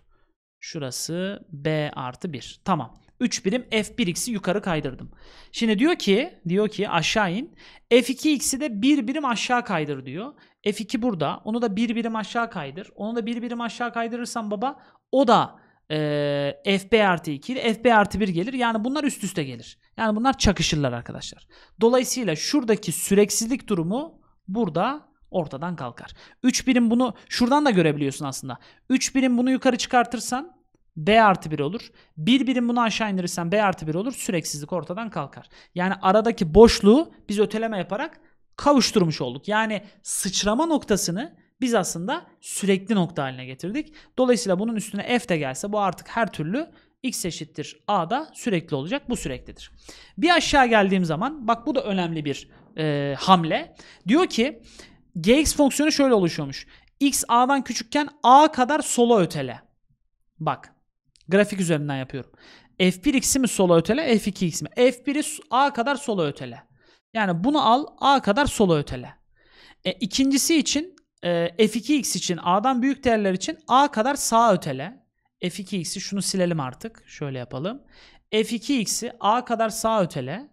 Şurası B artı 1. Tamam. 3 birim F1x'i yukarı kaydırdım. Şimdi diyor ki, diyor ki aşağı in. F2x'i de 1 birim aşağı kaydır diyor. F2 burada. Onu da 1 birim aşağı kaydır. Onu da 1 birim aşağı kaydırırsam baba o da e, FB artı 2 ile FB artı 1 gelir. Yani bunlar üst üste gelir. Yani bunlar çakışırlar arkadaşlar. Dolayısıyla şuradaki süreksizlik durumu burada ortadan kalkar. 3 birim bunu şuradan da görebiliyorsun aslında. 3 birim bunu yukarı çıkartırsan B artı 1 olur. 1 bir birim bunu aşağı indirirsen B artı 1 olur. Süreksizlik ortadan kalkar. Yani aradaki boşluğu biz öteleme yaparak kavuşturmuş olduk. Yani sıçrama noktasını biz aslında sürekli nokta haline getirdik. Dolayısıyla bunun üstüne f de gelse bu artık her türlü x eşittir a da sürekli olacak. Bu süreklidir. Bir aşağı geldiğim zaman bak bu da önemli bir e, hamle. Diyor ki gx fonksiyonu şöyle oluşuyormuş. x a'dan küçükken a kadar sola ötele. Bak. Grafik üzerinden yapıyorum. f1x'i mi sola ötele, f 2 x mi? f1'i a kadar sola ötele. Yani bunu al a kadar sola ötele. E, ikincisi için e, f2x için a'dan büyük değerler için a kadar sağa ötele. f2x'i şunu silelim artık. Şöyle yapalım. f2x'i a kadar sağa ötele.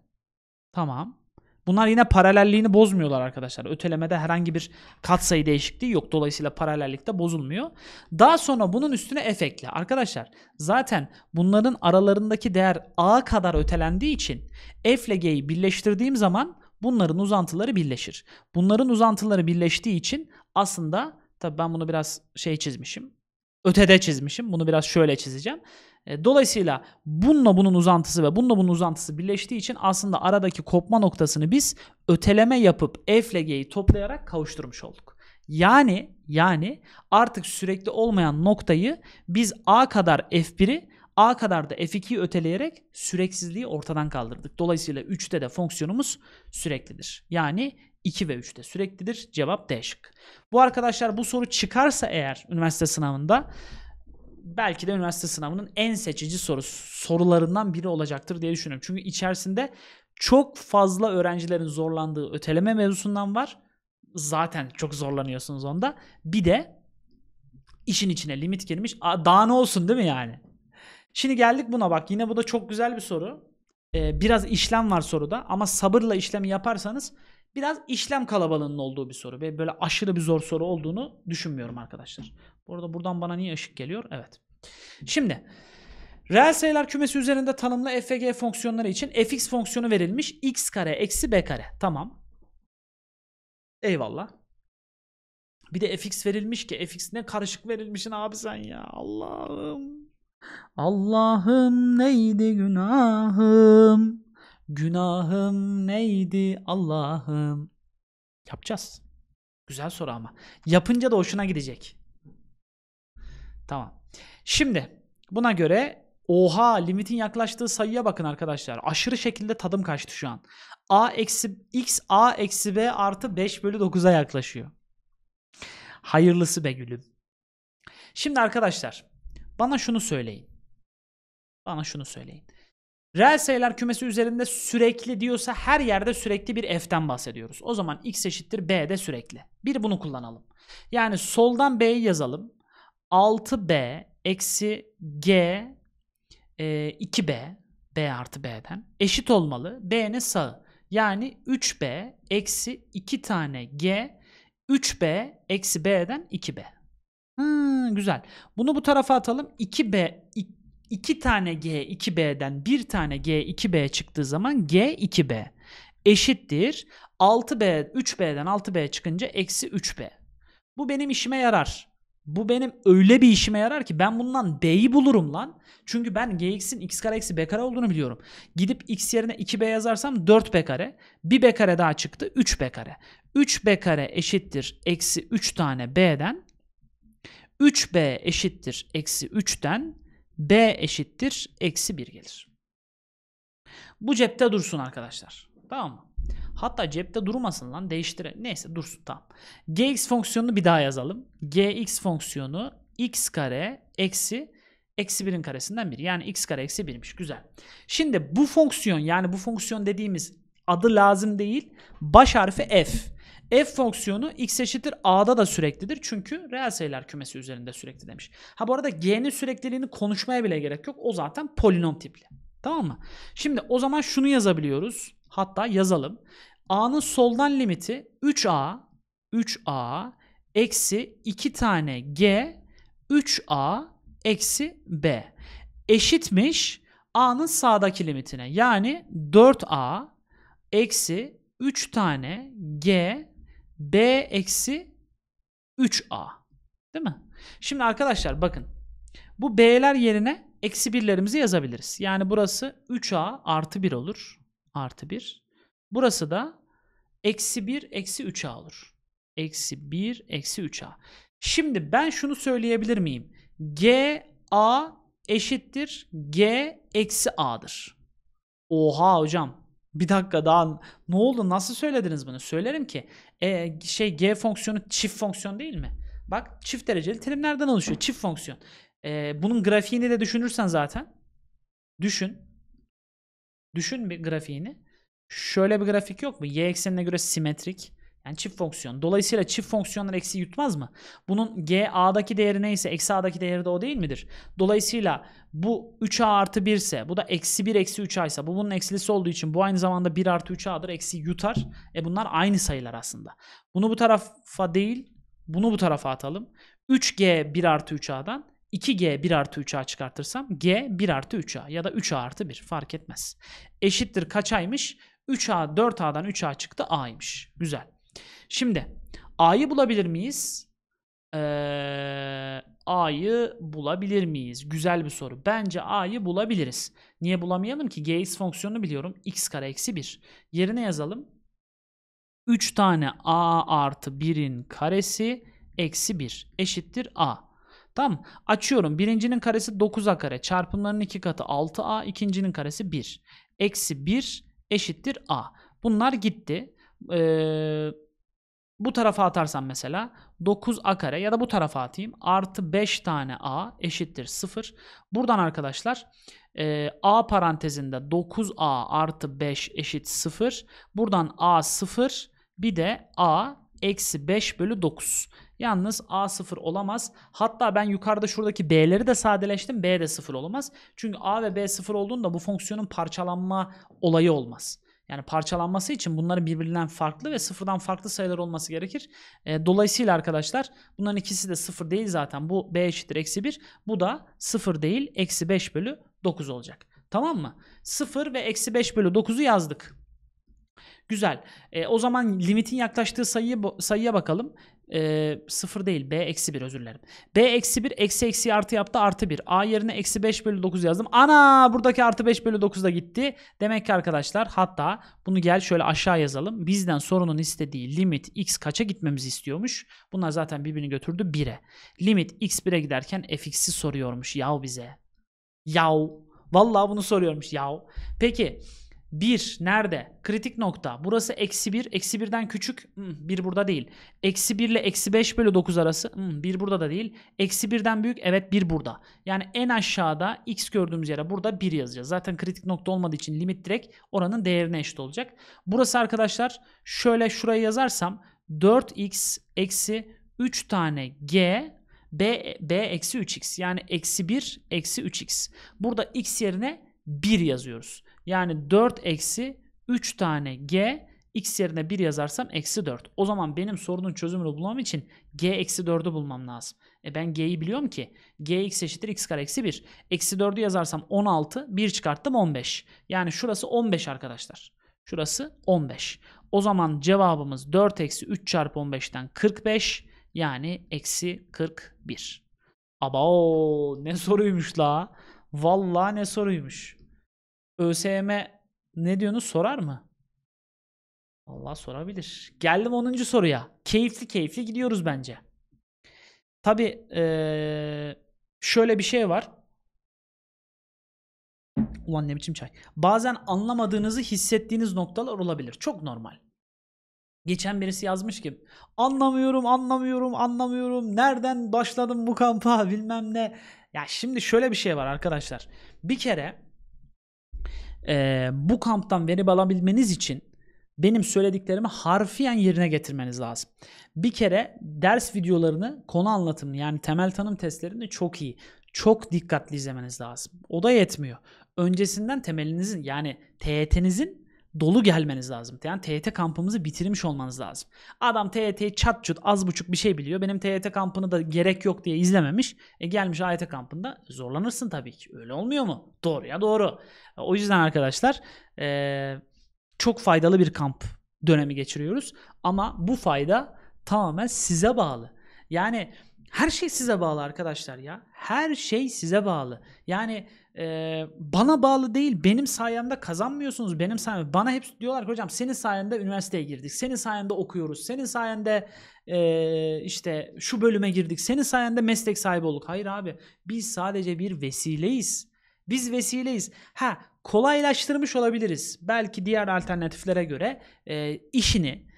Tamam. Bunlar yine paralelliğini bozmuyorlar arkadaşlar. Ötelemede herhangi bir katsayı değişikliği yok. Dolayısıyla paralellik de bozulmuyor. Daha sonra bunun üstüne f ekle. Arkadaşlar zaten bunların aralarındaki değer a kadar ötelendiği için f ile g'yi birleştirdiğim zaman bunların uzantıları birleşir. Bunların uzantıları birleştiği için aslında tabii ben bunu biraz şey çizmişim. Ötede çizmişim. Bunu biraz şöyle çizeceğim. E, dolayısıyla bununla bunun uzantısı ve bununla bunun uzantısı birleştiği için aslında aradaki kopma noktasını biz öteleme yapıp f ile g'yi toplayarak kavuşturmuş olduk. Yani yani artık sürekli olmayan noktayı biz a kadar f1'i a kadar da f2'yi öteleyerek süreksizliği ortadan kaldırdık. Dolayısıyla 3'te de fonksiyonumuz süreklidir. Yani 2 ve 3'te süreklidir. Cevap D şık. Bu arkadaşlar bu soru çıkarsa eğer üniversite sınavında belki de üniversite sınavının en seçici sorusu sorularından biri olacaktır diye düşünüyorum. Çünkü içerisinde çok fazla öğrencilerin zorlandığı öteleme mevzusundan var. Zaten çok zorlanıyorsunuz onda. Bir de işin içine limit girmiş. Daha ne olsun değil mi yani? Şimdi geldik buna bak. Yine bu da çok güzel bir soru. Ee, biraz işlem var soruda ama sabırla işlemi yaparsanız Biraz işlem kalabalığının olduğu bir soru ve böyle aşırı bir zor soru olduğunu düşünmüyorum arkadaşlar. Bu arada buradan bana niye ışık geliyor? Evet. Şimdi reel sayılar kümesi üzerinde tanımlı FG fonksiyonları için fx fonksiyonu verilmiş x kare eksi b kare. Tamam. Eyvallah. Bir de fx verilmiş ki fx ne karışık verilmişin abi sen ya Allah'ım. Allah'ım neydi günahım? Günahım neydi Allah'ım? Yapacağız. Güzel soru ama. Yapınca da hoşuna gidecek. Tamam. Şimdi buna göre oha limitin yaklaştığı sayıya bakın arkadaşlar. Aşırı şekilde tadım kaçtı şu an. A eksi x a eksi b artı 5 bölü 9'a yaklaşıyor. Hayırlısı be gülüm. Şimdi arkadaşlar bana şunu söyleyin. Bana şunu söyleyin. Reel sayılar kümesi üzerinde sürekli diyorsa her yerde sürekli bir f'ten bahsediyoruz. O zaman x eşittir b de sürekli. Bir bunu kullanalım. Yani soldan b'yi yazalım. 6b eksi g e, 2b b artı b'den eşit olmalı. b'nin sağı. Yani 3b eksi 2 tane g 3b eksi b'den 2b. Hmm, güzel. Bunu bu tarafa atalım. 2b 2 tane G 2B'den bir tane G 2B çıktığı zaman G 2B eşittir 6B 3B'den 6B çıkınca eksi 3B. Bu benim işime yarar. Bu benim öyle bir işime yarar ki ben bundan B'yi bulurum lan. Çünkü ben Gx'in x kare eksi B kare olduğunu biliyorum. Gidip x yerine 2B yazarsam 4B kare. 1B kare daha çıktı 3B kare. 3B kare eşittir eksi 3 tane B'den. 3B eşittir eksi 3'ten B eşittir eksi 1 gelir. Bu cepte dursun arkadaşlar. Tamam mı? Hatta cepte durmasın lan değiştire. Neyse dursun tamam. Gx fonksiyonunu bir daha yazalım. Gx fonksiyonu x kare eksi eksi 1'in karesinden 1. Yani x kare eksi 1'miş. Güzel. Şimdi bu fonksiyon yani bu fonksiyon dediğimiz adı lazım değil. Baş harfi f. F fonksiyonu x eşittir a'da da süreklidir. Çünkü reel sayılar kümesi üzerinde sürekli demiş. Ha bu arada g'nin sürekliliğini konuşmaya bile gerek yok. O zaten polinom tipli. Tamam mı? Şimdi o zaman şunu yazabiliyoruz. Hatta yazalım. a'nın soldan limiti 3a 3a eksi 2 tane g 3a eksi b eşitmiş a'nın sağdaki limitine. Yani 4a eksi 3 tane g B eksi 3A. Değil mi? Şimdi arkadaşlar bakın. Bu B'ler yerine eksi birlerimizi yazabiliriz. Yani burası 3A artı 1 olur. Artı 1. Burası da eksi 1 eksi 3A olur. Eksi 1 eksi 3A. Şimdi ben şunu söyleyebilir miyim? G A eşittir G eksi A'dır. Oha hocam. Bir dakika daha ne oldu nasıl söylediniz bunu? Söylerim ki e, şey g fonksiyonu çift fonksiyon değil mi? Bak çift dereceli terimlerden oluşuyor. Çift fonksiyon. E, bunun grafiğini de düşünürsen zaten. Düşün. Düşün bir grafiğini. Şöyle bir grafik yok mu? Y eksenine göre simetrik. Yani çift fonksiyon. Dolayısıyla çift fonksiyonlar eksi yutmaz mı? Bunun g a'daki değeri neyse eksi a'daki değeri de o değil midir? Dolayısıyla bu 3a artı 1 ise bu da eksi 1 eksi 3a ise bu bunun eksilisi olduğu için bu aynı zamanda 1 artı 3a'dır eksi yutar. E bunlar aynı sayılar aslında. Bunu bu tarafa değil bunu bu tarafa atalım. 3g 1 artı 3a'dan 2G 1 artı 3A çıkartırsam G 1 artı 3A ya da 3A artı 1 fark etmez. Eşittir kaç aymış? 3A 4A'dan 3A çıktı A'ymış. Güzel. Şimdi A'yı bulabilir miyiz? Ee, A'yı bulabilir miyiz? Güzel bir soru. Bence A'yı bulabiliriz. Niye bulamayalım ki? Gx fonksiyonunu biliyorum. x kare eksi 1. Yerine yazalım. 3 tane A artı 1'in karesi eksi 1 eşittir A. Tamam. Açıyorum. Birincinin karesi 9A kare. Çarpımların iki katı 6A. ikincinin karesi 1. Eksi 1 eşittir A. Bunlar gitti. Ee, bu tarafa atarsam mesela 9a kare ya da bu tarafa atayım. Artı 5 tane a eşittir 0. Buradan arkadaşlar e, a parantezinde 9a artı 5 eşit 0. Buradan a 0 bir de a eksi 5 bölü 9. Yalnız A 0 olamaz. Hatta ben yukarıda şuradaki B'leri de sadeleştim. B de 0 olamaz. Çünkü A ve B 0 olduğunda bu fonksiyonun parçalanma olayı olmaz. Yani parçalanması için bunların birbirinden farklı ve sıfırdan farklı sayılar olması gerekir. E, dolayısıyla arkadaşlar bunların ikisi de sıfır değil zaten. Bu b eşittir eksi 1. Bu da sıfır değil eksi 5 bölü 9 olacak. Tamam mı? 0 ve eksi 5 bölü 9'u yazdık. Güzel. E, o zaman limitin yaklaştığı sayıya, sayıya bakalım. E, 0 değil B eksi 1 özür dilerim. B eksi 1 eksi eksi artı yaptı artı 1. A yerine eksi 5 bölü 9 yazdım. Ana buradaki artı 5 bölü 9 da gitti. Demek ki arkadaşlar hatta bunu gel şöyle aşağı yazalım. Bizden sorunun istediği limit x kaça gitmemizi istiyormuş. Bunlar zaten birbirini götürdü 1'e. Limit x 1'e giderken fx'i soruyormuş yav bize. Yav. Vallahi bunu soruyormuş yav. Peki 1 nerede? Kritik nokta. Burası eksi 1. Eksi 1'den küçük. 1 hmm, burada değil. Eksi 1 ile eksi 5 bölü 9 arası. 1 hmm, burada da değil. Eksi 1'den büyük. Evet 1 burada. Yani en aşağıda x gördüğümüz yere burada 1 yazacağız. Zaten kritik nokta olmadığı için limit direkt oranın değerine eşit olacak. Burası arkadaşlar şöyle şurayı yazarsam 4x eksi 3 tane g b, b eksi 3x. Yani eksi 1 eksi 3x. Burada x yerine 1 yazıyoruz. Yani 4 eksi 3 tane g x yerine 1 yazarsam eksi 4. O zaman benim sorunun çözümünü bulmam için g eksi 4'ü bulmam lazım. E ben g'yi biliyorum ki g x eşittir x kare eksi 1. Eksi 4'ü yazarsam 16, 1 çıkarttım 15. Yani şurası 15 arkadaşlar. Şurası 15. O zaman cevabımız 4 eksi 3 çarpı 15'ten 45 yani eksi 41. Aba o ne soruymuş la. Vallahi ne soruymuş. ÖSYM ne diyorsunuz sorar mı? Allah sorabilir. Geldim 10. soruya. Keyifli keyifli gidiyoruz bence. Tabi ee, şöyle bir şey var. Ulan ne biçim çay. Bazen anlamadığınızı hissettiğiniz noktalar olabilir. Çok normal. Geçen birisi yazmış ki anlamıyorum anlamıyorum anlamıyorum nereden başladım bu kampa bilmem ne. Ya şimdi şöyle bir şey var arkadaşlar. Bir kere e, bu kamptan veri alabilmeniz için benim söylediklerimi harfiyen yerine getirmeniz lazım. Bir kere ders videolarını konu anlatımını yani temel tanım testlerini çok iyi, çok dikkatli izlemeniz lazım. O da yetmiyor. Öncesinden temelinizin yani TYT'nizin dolu gelmeniz lazım. Yani TYT kampımızı bitirmiş olmanız lazım. Adam TYT'yi çat çut az buçuk bir şey biliyor. Benim TYT kampını da gerek yok diye izlememiş. E gelmiş AYT kampında zorlanırsın tabii ki. Öyle olmuyor mu? Doğru ya doğru. O yüzden arkadaşlar ee, çok faydalı bir kamp dönemi geçiriyoruz. Ama bu fayda tamamen size bağlı. Yani her şey size bağlı arkadaşlar ya. Her şey size bağlı. Yani e, bana bağlı değil benim sayemde kazanmıyorsunuz benim sayemde bana hep diyorlar ki hocam senin sayende üniversiteye girdik senin sayende okuyoruz senin sayende e, işte şu bölüme girdik senin sayende meslek sahibi olduk hayır abi biz sadece bir vesileyiz biz vesileyiz ha kolaylaştırmış olabiliriz belki diğer alternatiflere göre e, işini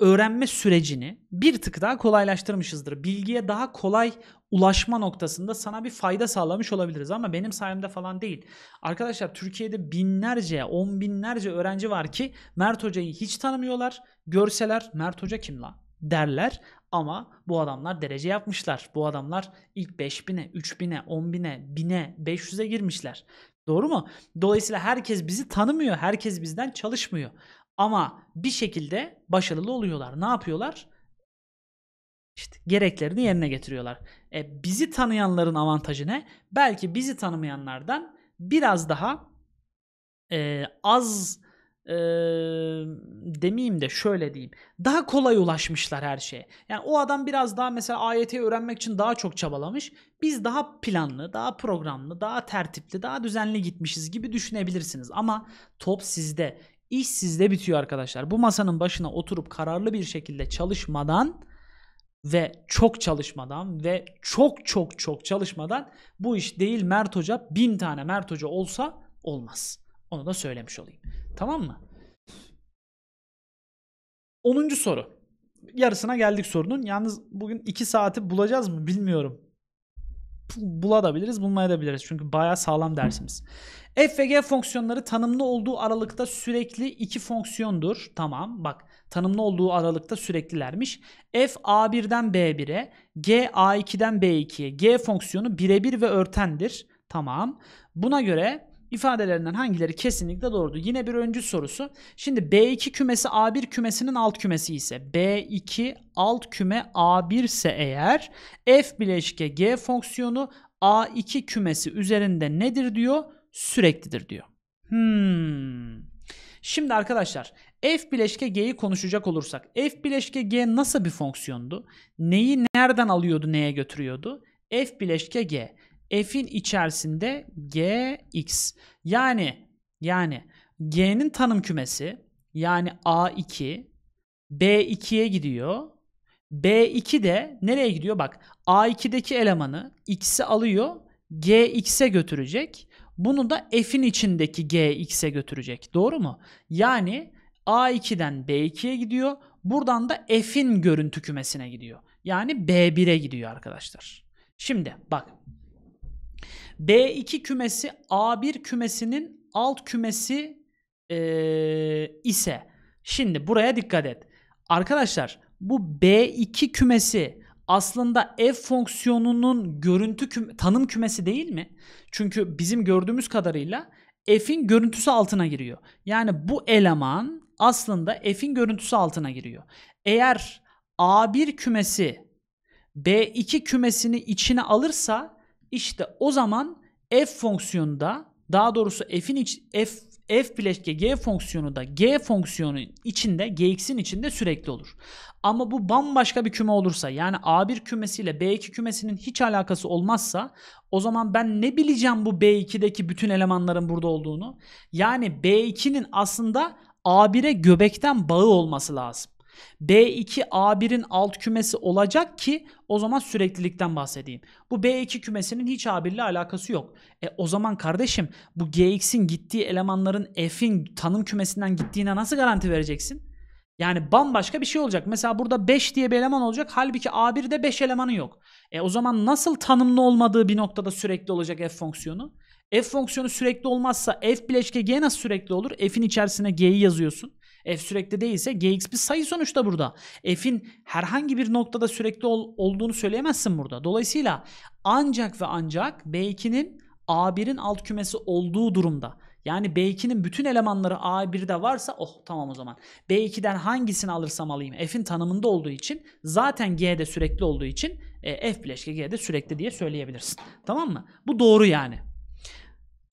öğrenme sürecini bir tık daha kolaylaştırmışızdır. Bilgiye daha kolay ulaşma noktasında sana bir fayda sağlamış olabiliriz ama benim sayemde falan değil. Arkadaşlar Türkiye'de binlerce, on binlerce öğrenci var ki Mert Hoca'yı hiç tanımıyorlar. Görseler Mert Hoca kim lan derler ama bu adamlar derece yapmışlar. Bu adamlar ilk 5000'e, 3000'e, 10.000'e, 1000'e, 500'e girmişler. Doğru mu? Dolayısıyla herkes bizi tanımıyor. Herkes bizden çalışmıyor. Ama bir şekilde başarılı oluyorlar. Ne yapıyorlar? işte gereklerini yerine getiriyorlar. E, bizi tanıyanların avantajı ne? Belki bizi tanımayanlardan biraz daha e, az e, demeyeyim de şöyle diyeyim. Daha kolay ulaşmışlar her şeye. Yani o adam biraz daha mesela AYT öğrenmek için daha çok çabalamış. Biz daha planlı, daha programlı, daha tertipli, daha düzenli gitmişiz gibi düşünebilirsiniz. Ama top sizde. İş sizde bitiyor arkadaşlar. Bu masanın başına oturup kararlı bir şekilde çalışmadan ve çok çalışmadan ve çok çok çok çalışmadan bu iş değil Mert Hoca bin tane Mert Hoca olsa olmaz. Onu da söylemiş olayım. Tamam mı? onuncu soru. Yarısına geldik sorunun. Yalnız bugün iki saati bulacağız mı bilmiyorum. Bulabiliriz, bulmayabiliriz. Çünkü bayağı sağlam dersimiz. F ve G fonksiyonları tanımlı olduğu aralıkta sürekli iki fonksiyondur. Tamam bak tanımlı olduğu aralıkta süreklilermiş. F A1'den B1'e, G A2'den B2'ye, G fonksiyonu birebir ve örtendir. Tamam. Buna göre ifadelerinden hangileri kesinlikle doğrudur? Yine bir öncü sorusu. Şimdi B2 kümesi A1 kümesinin alt kümesi ise B2 alt küme A1 ise eğer F bileşke G fonksiyonu A2 kümesi üzerinde nedir diyor? Süreklidir diyor. Hmm. Şimdi arkadaşlar F bileşke G'yi konuşacak olursak. F bileşke G nasıl bir fonksiyondu? Neyi nereden alıyordu, neye götürüyordu? F bileşke G. F'in içerisinde Gx. Yani yani G'nin tanım kümesi yani A2 B2'ye gidiyor. B2 de nereye gidiyor? Bak A2'deki elemanı X'i alıyor Gx'e götürecek. Bunu da F'in içindeki Gx'e götürecek. Doğru mu? Yani A2'den B2'ye gidiyor. Buradan da F'in görüntü kümesine gidiyor. Yani B1'e gidiyor arkadaşlar. Şimdi bak. B2 kümesi A1 kümesinin alt kümesi ee, ise şimdi buraya dikkat et. Arkadaşlar bu B2 kümesi aslında f fonksiyonunun görüntü küme, tanım kümesi değil mi? Çünkü bizim gördüğümüz kadarıyla f'in görüntüsü altına giriyor. Yani bu eleman aslında f'in görüntüsü altına giriyor. Eğer A1 kümesi B2 kümesini içine alırsa işte o zaman f fonksiyonunda daha doğrusu f'in iç, f f bileşke g fonksiyonu da g fonksiyonun içinde gx'in içinde sürekli olur. Ama bu bambaşka bir küme olursa yani A1 kümesiyle B2 kümesinin hiç alakası olmazsa o zaman ben ne bileceğim bu B2'deki bütün elemanların burada olduğunu? Yani B2'nin aslında A1'e göbekten bağı olması lazım. B2 A1'in alt kümesi olacak ki o zaman süreklilikten bahsedeyim. Bu B2 kümesinin hiç A1 ile alakası yok. E o zaman kardeşim bu GX'in gittiği elemanların F'in tanım kümesinden gittiğine nasıl garanti vereceksin? Yani bambaşka bir şey olacak. Mesela burada 5 diye bir eleman olacak. Halbuki A1'de 5 elemanı yok. E o zaman nasıl tanımlı olmadığı bir noktada sürekli olacak F fonksiyonu? F fonksiyonu sürekli olmazsa f bileşke g nasıl sürekli olur? F'in içerisine g'yi yazıyorsun. F sürekli değilse gx bir sayı sonuçta burada. F'in herhangi bir noktada sürekli ol, olduğunu söyleyemezsin burada. Dolayısıyla ancak ve ancak B2'nin A1'in alt kümesi olduğu durumda yani B2'nin bütün elemanları A1'de varsa oh tamam o zaman. B2'den hangisini alırsam alayım F'in tanımında olduğu için zaten G'de sürekli olduğu için e, F bileşke G'de sürekli diye söyleyebilirsin. Tamam mı? Bu doğru yani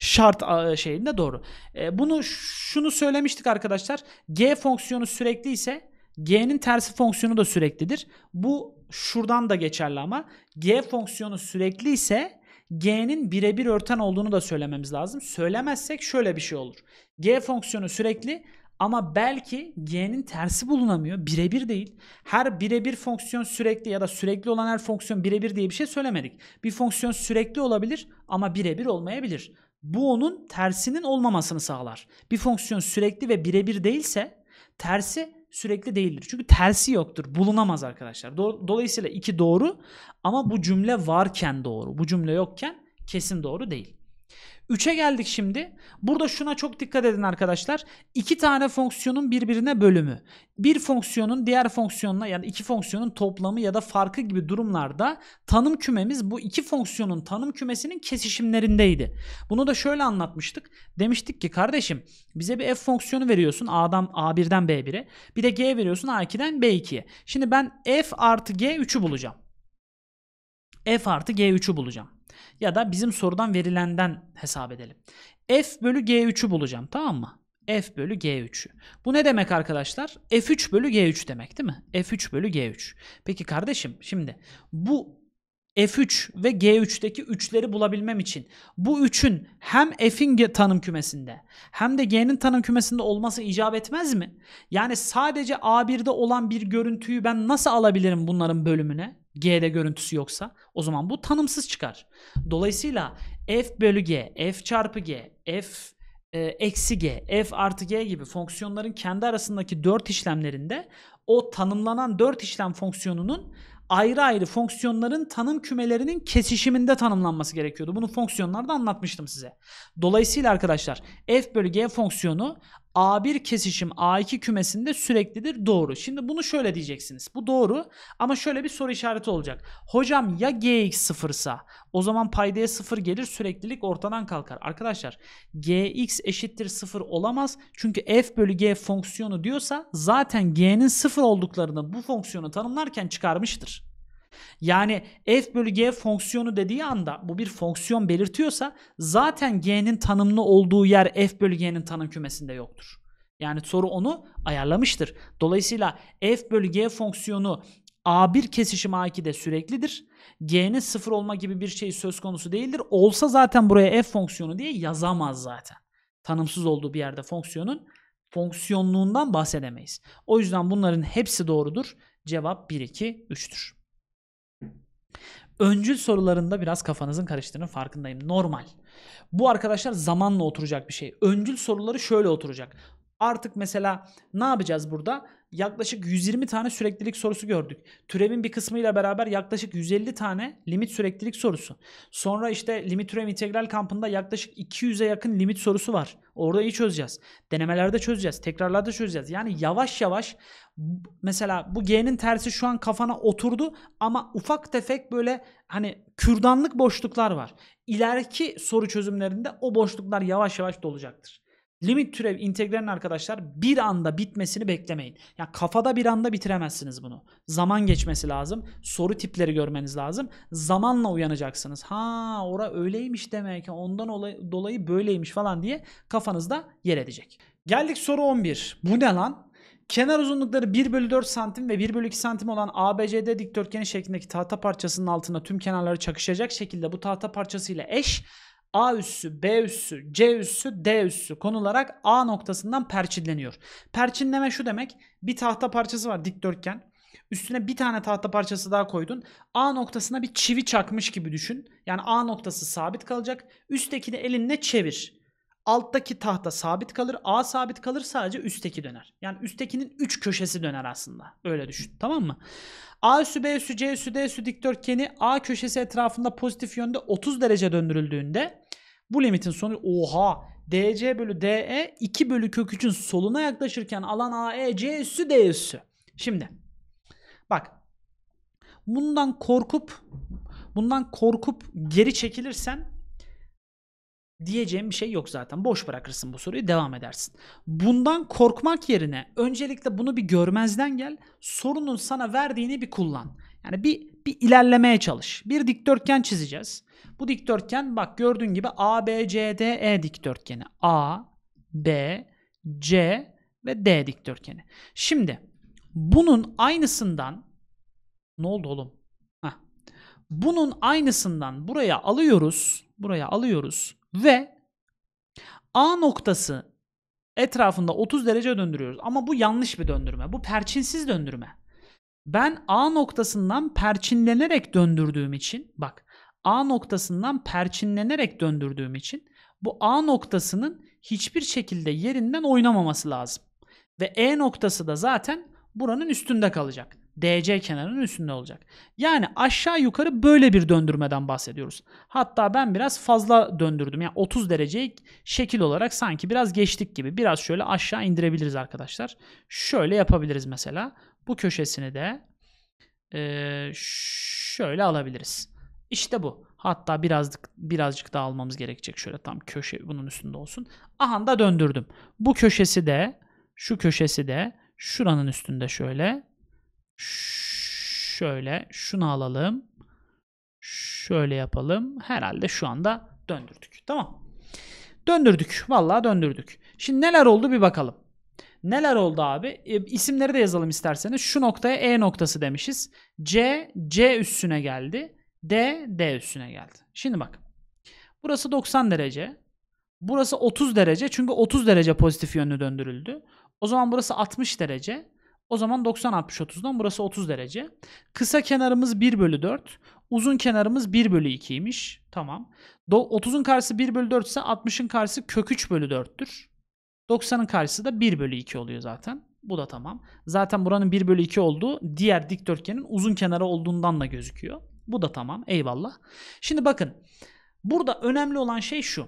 şart şeyinde doğru. E, bunu şunu söylemiştik arkadaşlar. G fonksiyonu sürekli ise G'nin tersi fonksiyonu da süreklidir. Bu şuradan da geçerli ama G fonksiyonu sürekli ise G'nin birebir örten olduğunu da söylememiz lazım. Söylemezsek şöyle bir şey olur. G fonksiyonu sürekli ama belki G'nin tersi bulunamıyor. Birebir değil. Her birebir fonksiyon sürekli ya da sürekli olan her fonksiyon birebir diye bir şey söylemedik. Bir fonksiyon sürekli olabilir ama birebir olmayabilir. Bu onun tersinin olmamasını sağlar. Bir fonksiyon sürekli ve birebir değilse tersi sürekli değildir. Çünkü tersi yoktur. Bulunamaz arkadaşlar. Dolayısıyla iki doğru ama bu cümle varken doğru. Bu cümle yokken kesin doğru değil. 3'e geldik şimdi. Burada şuna çok dikkat edin arkadaşlar. İki tane fonksiyonun birbirine bölümü. Bir fonksiyonun diğer fonksiyonla yani iki fonksiyonun toplamı ya da farkı gibi durumlarda tanım kümemiz bu iki fonksiyonun tanım kümesinin kesişimlerindeydi. Bunu da şöyle anlatmıştık. Demiştik ki kardeşim bize bir f fonksiyonu veriyorsun A'dan A1'den B1'e. Bir de g veriyorsun A2'den B2'ye. Şimdi ben f artı g 3'ü bulacağım f artı g3'ü bulacağım. Ya da bizim sorudan verilenden hesap edelim. f bölü g3'ü bulacağım tamam mı? f bölü g3'ü. Bu ne demek arkadaşlar? f3 bölü g3 demek değil mi? f3 bölü g3. Peki kardeşim şimdi bu F3 ve G3'teki 3'leri bulabilmem için bu 3'ün hem F'in tanım kümesinde hem de G'nin tanım kümesinde olması icap etmez mi? Yani sadece A1'de olan bir görüntüyü ben nasıl alabilirim bunların bölümüne? G'de görüntüsü yoksa o zaman bu tanımsız çıkar. Dolayısıyla f bölü g, f çarpı g, f e, eksi g, f artı g gibi fonksiyonların kendi arasındaki dört işlemlerinde o tanımlanan dört işlem fonksiyonunun ayrı ayrı fonksiyonların tanım kümelerinin kesişiminde tanımlanması gerekiyordu. Bunu fonksiyonlarda anlatmıştım size. Dolayısıyla arkadaşlar f bölü g fonksiyonu A1 kesişim A2 kümesinde süreklidir doğru. Şimdi bunu şöyle diyeceksiniz. Bu doğru ama şöyle bir soru işareti olacak. Hocam ya Gx sıfırsa o zaman paydaya sıfır gelir süreklilik ortadan kalkar. Arkadaşlar Gx eşittir sıfır olamaz. Çünkü f bölü g fonksiyonu diyorsa zaten g'nin sıfır olduklarını bu fonksiyonu tanımlarken çıkarmıştır. Yani f bölü g fonksiyonu dediği anda bu bir fonksiyon belirtiyorsa zaten g'nin tanımlı olduğu yer f bölü g'nin tanım kümesinde yoktur. Yani soru onu ayarlamıştır. Dolayısıyla f bölü g fonksiyonu A1 kesişim A2'de süreklidir. G'nin sıfır olma gibi bir şey söz konusu değildir. Olsa zaten buraya f fonksiyonu diye yazamaz zaten. Tanımsız olduğu bir yerde fonksiyonun fonksiyonluğundan bahsedemeyiz. O yüzden bunların hepsi doğrudur. Cevap 1, 2, 3'tür. Öncül sorularında biraz kafanızın karıştığının farkındayım. Normal. Bu arkadaşlar zamanla oturacak bir şey. Öncül soruları şöyle oturacak. Artık mesela ne yapacağız burada? yaklaşık 120 tane süreklilik sorusu gördük. Türevin bir kısmıyla beraber yaklaşık 150 tane limit süreklilik sorusu. Sonra işte limit türev integral kampında yaklaşık 200'e yakın limit sorusu var. Orada iyi çözeceğiz. Denemelerde çözeceğiz. Tekrarlarda çözeceğiz. Yani yavaş yavaş mesela bu G'nin tersi şu an kafana oturdu ama ufak tefek böyle hani kürdanlık boşluklar var. İleriki soru çözümlerinde o boşluklar yavaş yavaş dolacaktır. Limit türev integralin arkadaşlar bir anda bitmesini beklemeyin. Ya yani kafada bir anda bitiremezsiniz bunu. Zaman geçmesi lazım. Soru tipleri görmeniz lazım. Zamanla uyanacaksınız. Ha ora öyleymiş demek. Ondan dolayı böyleymiş falan diye kafanızda yer edecek. Geldik soru 11. Bu ne lan? Kenar uzunlukları 1 bölü 4 santim ve 1 bölü 2 santim olan ABCD dikdörtgeni şeklindeki tahta parçasının altına tüm kenarları çakışacak şekilde bu tahta parçasıyla eş A üssü, B üssü, C üssü, D üssü konularak A noktasından perçinleniyor. Perçinleme şu demek bir tahta parçası var dikdörtgen. Üstüne bir tane tahta parçası daha koydun. A noktasına bir çivi çakmış gibi düşün. Yani A noktası sabit kalacak. Üsttekini elinle çevir. Alttaki tahta sabit kalır. A sabit kalır sadece üstteki döner. Yani üsttekinin 3 köşesi döner aslında. Öyle düşün. Tamam mı? A üssü B üssü C üssü D üssü dikdörtgeni A köşesi etrafında pozitif yönde 30 derece döndürüldüğünde bu limitin sonu oha DC bölü DE 2 bölü kök 3'ün soluna yaklaşırken alan AE C üssü D üssü. Şimdi bak bundan korkup bundan korkup geri çekilirsen diyeceğim bir şey yok zaten. Boş bırakırsın bu soruyu devam edersin. Bundan korkmak yerine öncelikle bunu bir görmezden gel. Sorunun sana verdiğini bir kullan. Yani bir, bir ilerlemeye çalış. Bir dikdörtgen çizeceğiz. Bu dikdörtgen bak gördüğün gibi A, B, C, D, E dikdörtgeni. A, B, C ve D dikdörtgeni. Şimdi bunun aynısından ne oldu oğlum? Heh. Bunun aynısından buraya alıyoruz. Buraya alıyoruz. Ve A noktası etrafında 30 derece döndürüyoruz. Ama bu yanlış bir döndürme. Bu perçinsiz döndürme. Ben A noktasından perçinlenerek döndürdüğüm için bak A noktasından perçinlenerek döndürdüğüm için bu A noktasının hiçbir şekilde yerinden oynamaması lazım. Ve E noktası da zaten buranın üstünde kalacak. DC kenarının üstünde olacak. Yani aşağı yukarı böyle bir döndürmeden bahsediyoruz. Hatta ben biraz fazla döndürdüm. Yani 30 dereceyi şekil olarak sanki biraz geçtik gibi. Biraz şöyle aşağı indirebiliriz arkadaşlar. Şöyle yapabiliriz mesela. Bu köşesini de e, şöyle alabiliriz. İşte bu. Hatta birazcık birazcık daha almamız gerekecek. Şöyle tam köşe bunun üstünde olsun. Aha da döndürdüm. Bu köşesi de şu köşesi de şuranın üstünde şöyle Şöyle şunu alalım. Şöyle yapalım. Herhalde şu anda döndürdük. Tamam. Döndürdük. Vallahi döndürdük. Şimdi neler oldu bir bakalım. Neler oldu abi? E, isimleri de yazalım isterseniz. Şu noktaya E noktası demişiz. C, C üstüne geldi. D, D üstüne geldi. Şimdi bak. Burası 90 derece. Burası 30 derece. Çünkü 30 derece pozitif yönlü döndürüldü. O zaman burası 60 derece. O zaman 90-60-30'dan burası 30 derece. Kısa kenarımız 1 bölü 4. Uzun kenarımız 1 bölü 2'ymiş. Tamam. 30'un karşısı 1 bölü 4 ise 60'ın karşısı kök 3 bölü 4'tür. 90'ın karşısı da 1 bölü 2 oluyor zaten. Bu da tamam. Zaten buranın 1 bölü 2 olduğu diğer dikdörtgenin uzun kenarı olduğundan da gözüküyor. Bu da tamam. Eyvallah. Şimdi bakın. Burada önemli olan şey şu.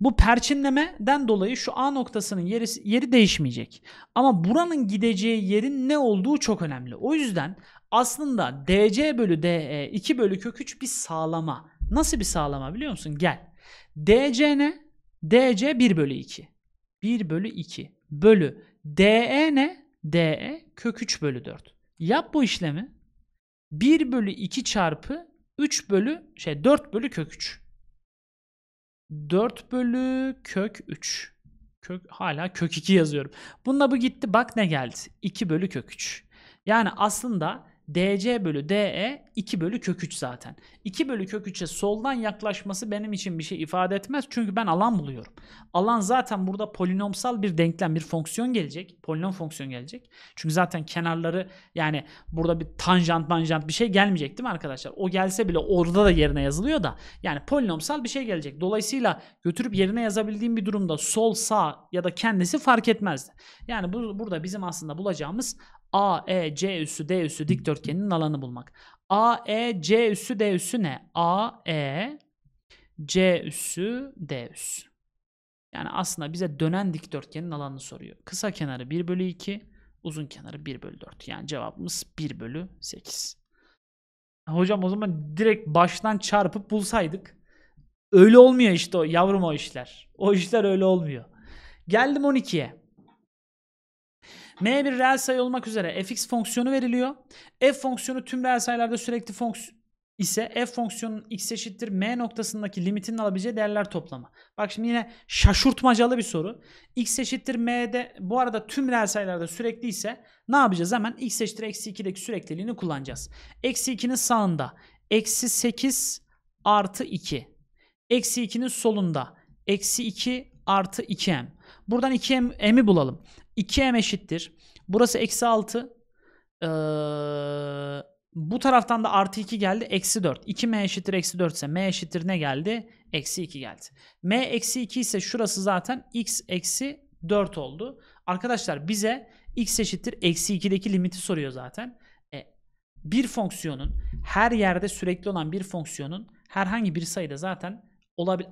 Bu perçinlemeden dolayı şu A noktasının yeri, yeri değişmeyecek. Ama buranın gideceği yerin ne olduğu çok önemli. O yüzden aslında DC bölü DE 2 bölü kök 3 bir sağlama. Nasıl bir sağlama biliyor musun? Gel. DC ne? DC 1 bölü 2. 1 bölü 2 bölü DE ne? DE kök 3 bölü 4. Yap bu işlemi. 1 bölü 2 çarpı 3 bölü şey 4 bölü kök 3. 4 bölü kök 3. Kök, hala kök 2 yazıyorum. Bununla bu gitti. Bak ne geldi. 2 bölü kök 3. Yani aslında DC bölü DE 2 bölü kök 3 zaten. 2 bölü kök 3'e soldan yaklaşması benim için bir şey ifade etmez. Çünkü ben alan buluyorum. Alan zaten burada polinomsal bir denklem, bir fonksiyon gelecek. Polinom fonksiyon gelecek. Çünkü zaten kenarları yani burada bir tanjant manjant bir şey gelmeyecek değil mi arkadaşlar? O gelse bile orada da yerine yazılıyor da. Yani polinomsal bir şey gelecek. Dolayısıyla götürüp yerine yazabildiğim bir durumda sol, sağ ya da kendisi fark etmezdi. Yani bu, burada bizim aslında bulacağımız A, E, C üssü, D üssü dikdörtgenin alanı bulmak. A, E, C üssü, D üssü ne? A, E, C üssü, D üssü. Yani aslında bize dönen dikdörtgenin alanını soruyor. Kısa kenarı 1 bölü 2, uzun kenarı 1 bölü 4. Yani cevabımız 1 bölü 8. Hocam o zaman direkt baştan çarpıp bulsaydık. Öyle olmuyor işte o yavrum o işler. O işler öyle olmuyor. Geldim 12'ye. M bir reel sayı olmak üzere fx fonksiyonu veriliyor. F fonksiyonu tüm reel sayılarda sürekli fonksiyon ise f fonksiyonun x eşittir m noktasındaki limitinin alabileceği değerler toplama. Bak şimdi yine şaşurtmacalı bir soru. x eşittir m'de bu arada tüm reel sayılarda sürekli ise ne yapacağız hemen? x eşittir eksi 2'deki sürekliliğini kullanacağız. Eksi 2'nin sağında eksi 8 artı 2. Eksi 2'nin solunda eksi 2 artı 2m. Buradan 2m'i bulalım. 2m eşittir. Burası eksi 6. Ee, bu taraftan da artı 2 geldi. Eksi 4. 2m eşittir eksi 4 ise m eşittir ne geldi? Eksi 2 geldi. m eksi 2 ise şurası zaten x eksi 4 oldu. Arkadaşlar bize x eşittir eksi 2'deki limiti soruyor zaten. E, bir fonksiyonun her yerde sürekli olan bir fonksiyonun herhangi bir sayıda zaten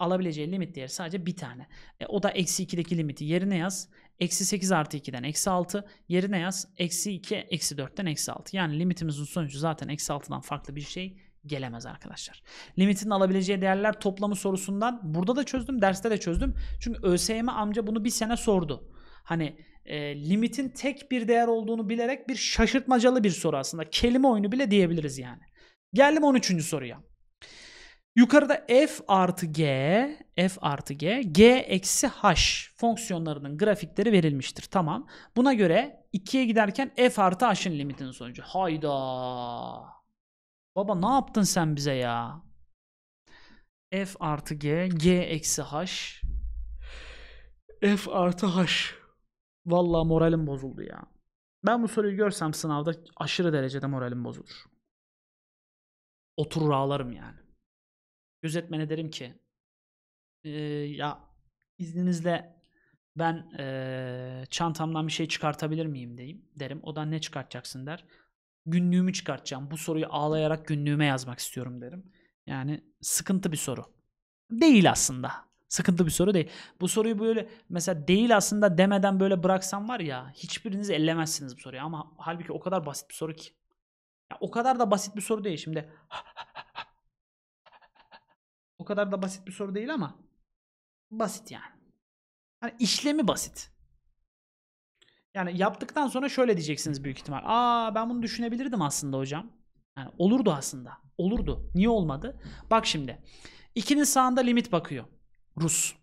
alabileceği limit değeri sadece bir tane. E, o da eksi 2'deki limiti yerine yaz. Eksi 8 artı 2'den eksi 6 yerine yaz. Eksi 2 eksi 4'ten eksi 6. Yani limitimizin sonucu zaten eksi 6'dan farklı bir şey gelemez arkadaşlar. Limitin alabileceği değerler toplamı sorusundan burada da çözdüm, derste de çözdüm. Çünkü ÖSYM amca bunu bir sene sordu. Hani e, limitin tek bir değer olduğunu bilerek bir şaşırtmacalı bir soru aslında. Kelime oyunu bile diyebiliriz yani. Geldim 13. soruya. Yukarıda f artı g, f artı g, g eksi h fonksiyonlarının grafikleri verilmiştir. Tamam. Buna göre 2'ye giderken f artı h'ın limitinin sonucu. Hayda. Baba ne yaptın sen bize ya? f artı g, g eksi h, f artı h. Vallahi moralim bozuldu ya. Ben bu soruyu görsem sınavda aşırı derecede moralim bozulur. Oturur ağlarım yani gözetmene derim ki e, ya izninizle ben e, çantamdan bir şey çıkartabilir miyim diyeyim derim. O da ne çıkartacaksın der. Günlüğümü çıkartacağım. Bu soruyu ağlayarak günlüğüme yazmak istiyorum derim. Yani sıkıntı bir soru. Değil aslında. Sıkıntı bir soru değil. Bu soruyu böyle mesela değil aslında demeden böyle bıraksam var ya hiçbiriniz ellemezsiniz bu soruyu ama halbuki o kadar basit bir soru ki. Ya o kadar da basit bir soru değil şimdi. O kadar da basit bir soru değil ama basit yani. Hani işlemi basit. Yani yaptıktan sonra şöyle diyeceksiniz büyük ihtimal. Aa ben bunu düşünebilirdim aslında hocam. Yani olurdu aslında. Olurdu. Niye olmadı? Bak şimdi. 2'nin sağında limit bakıyor. Rus.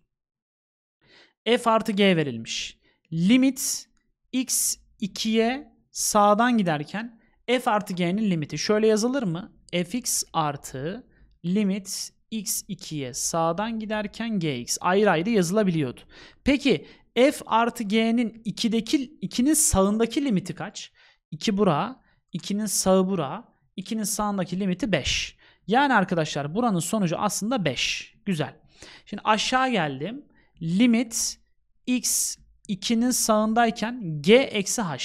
F artı G verilmiş. Limit x 2'ye sağdan giderken f artı g'nin limiti şöyle yazılır mı? fx artı limit x2'ye sağdan giderken gx ayrı ayrı yazılabiliyordu. Peki f artı g'nin 2'deki 2'nin sağındaki limiti kaç? 2 bura, 2'nin sağı bura, 2'nin sağındaki limiti 5. Yani arkadaşlar buranın sonucu aslında 5. Güzel. Şimdi aşağı geldim. Limit x 2'nin sağındayken g eksi h.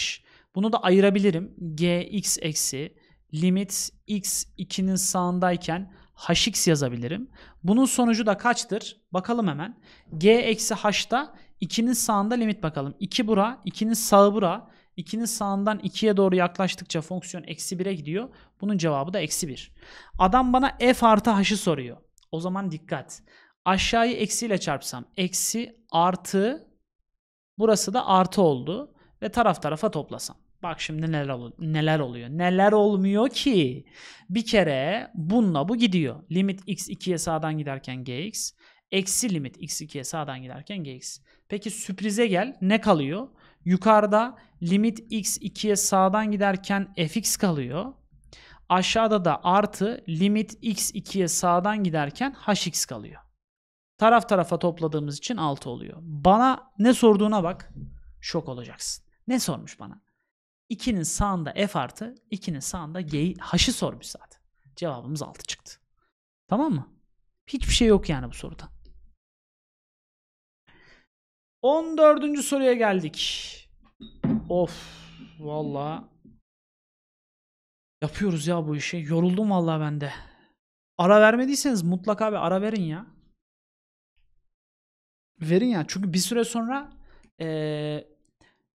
Bunu da ayırabilirim. g x eksi limit x 2'nin sağındayken hx yazabilirim. Bunun sonucu da kaçtır? Bakalım hemen. g eksi h'da 2'nin sağında limit bakalım. 2 bura, 2'nin sağı bura. 2'nin sağından 2'ye doğru yaklaştıkça fonksiyon eksi 1'e gidiyor. Bunun cevabı da eksi 1. Adam bana f artı h'ı soruyor. O zaman dikkat. Aşağıyı eksiyle çarpsam eksi artı burası da artı oldu ve taraf tarafa toplasam. Bak şimdi neler, ol neler oluyor. Neler olmuyor ki? Bir kere bununla bu gidiyor. Limit x2'ye sağdan giderken gx. Eksi limit x2'ye sağdan giderken gx. Peki sürprize gel. Ne kalıyor? Yukarıda limit x2'ye sağdan giderken fx kalıyor. Aşağıda da artı limit x2'ye sağdan giderken hx kalıyor. Taraf tarafa topladığımız için 6 oluyor. Bana ne sorduğuna bak. Şok olacaksın. Ne sormuş bana? 2'nin sağında f artı 2'nin sağında g h'ı sormuş zaten. Cevabımız 6 çıktı. Tamam mı? Hiçbir şey yok yani bu soruda. 14. soruya geldik. Of valla yapıyoruz ya bu işi. Yoruldum valla ben de. Ara vermediyseniz mutlaka bir ara verin ya. Verin ya. Çünkü bir süre sonra ee,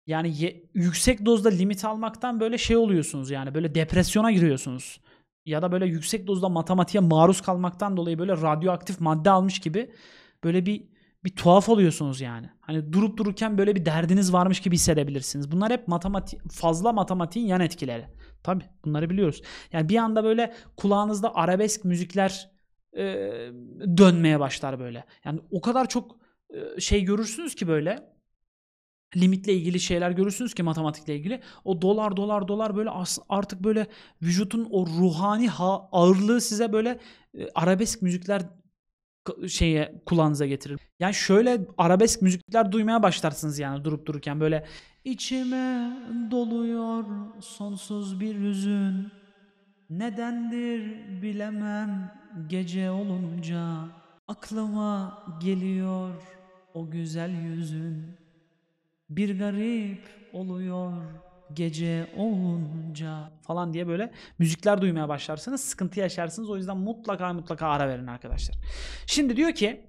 yani ye, yüksek dozda limit almaktan böyle şey oluyorsunuz yani böyle depresyona giriyorsunuz. Ya da böyle yüksek dozda matematiğe maruz kalmaktan dolayı böyle radyoaktif madde almış gibi böyle bir bir tuhaf oluyorsunuz yani. Hani durup dururken böyle bir derdiniz varmış gibi hissedebilirsiniz. Bunlar hep matematik fazla matematiğin yan etkileri. Tabi bunları biliyoruz. Yani bir anda böyle kulağınızda arabesk müzikler e, dönmeye başlar böyle. Yani o kadar çok e, şey görürsünüz ki böyle limitle ilgili şeyler görürsünüz ki matematikle ilgili. O dolar dolar dolar böyle artık böyle vücutun o ruhani ağırlığı size böyle e, arabesk müzikler şeye kulağınıza getirir. Yani şöyle arabesk müzikler duymaya başlarsınız yani durup dururken böyle içime doluyor sonsuz bir hüzün nedendir bilemem gece olunca aklıma geliyor o güzel yüzün bir garip oluyor gece olunca falan diye böyle müzikler duymaya başlarsınız. Sıkıntı yaşarsınız. O yüzden mutlaka mutlaka ara verin arkadaşlar. Şimdi diyor ki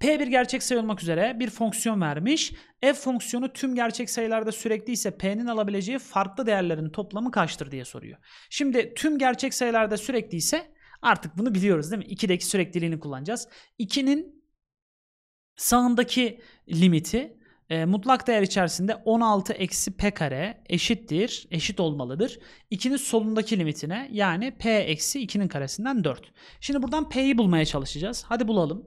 P bir gerçek sayı olmak üzere bir fonksiyon vermiş. F fonksiyonu tüm gerçek sayılarda sürekli ise P'nin alabileceği farklı değerlerin toplamı kaçtır diye soruyor. Şimdi tüm gerçek sayılarda sürekli ise artık bunu biliyoruz değil mi? 2'deki sürekliliğini kullanacağız. 2'nin sağındaki limiti e, mutlak değer içerisinde 16 eksi p kare eşittir, eşit olmalıdır. 2'nin solundaki limitine yani p eksi 2'nin karesinden 4. Şimdi buradan p'yi bulmaya çalışacağız. Hadi bulalım.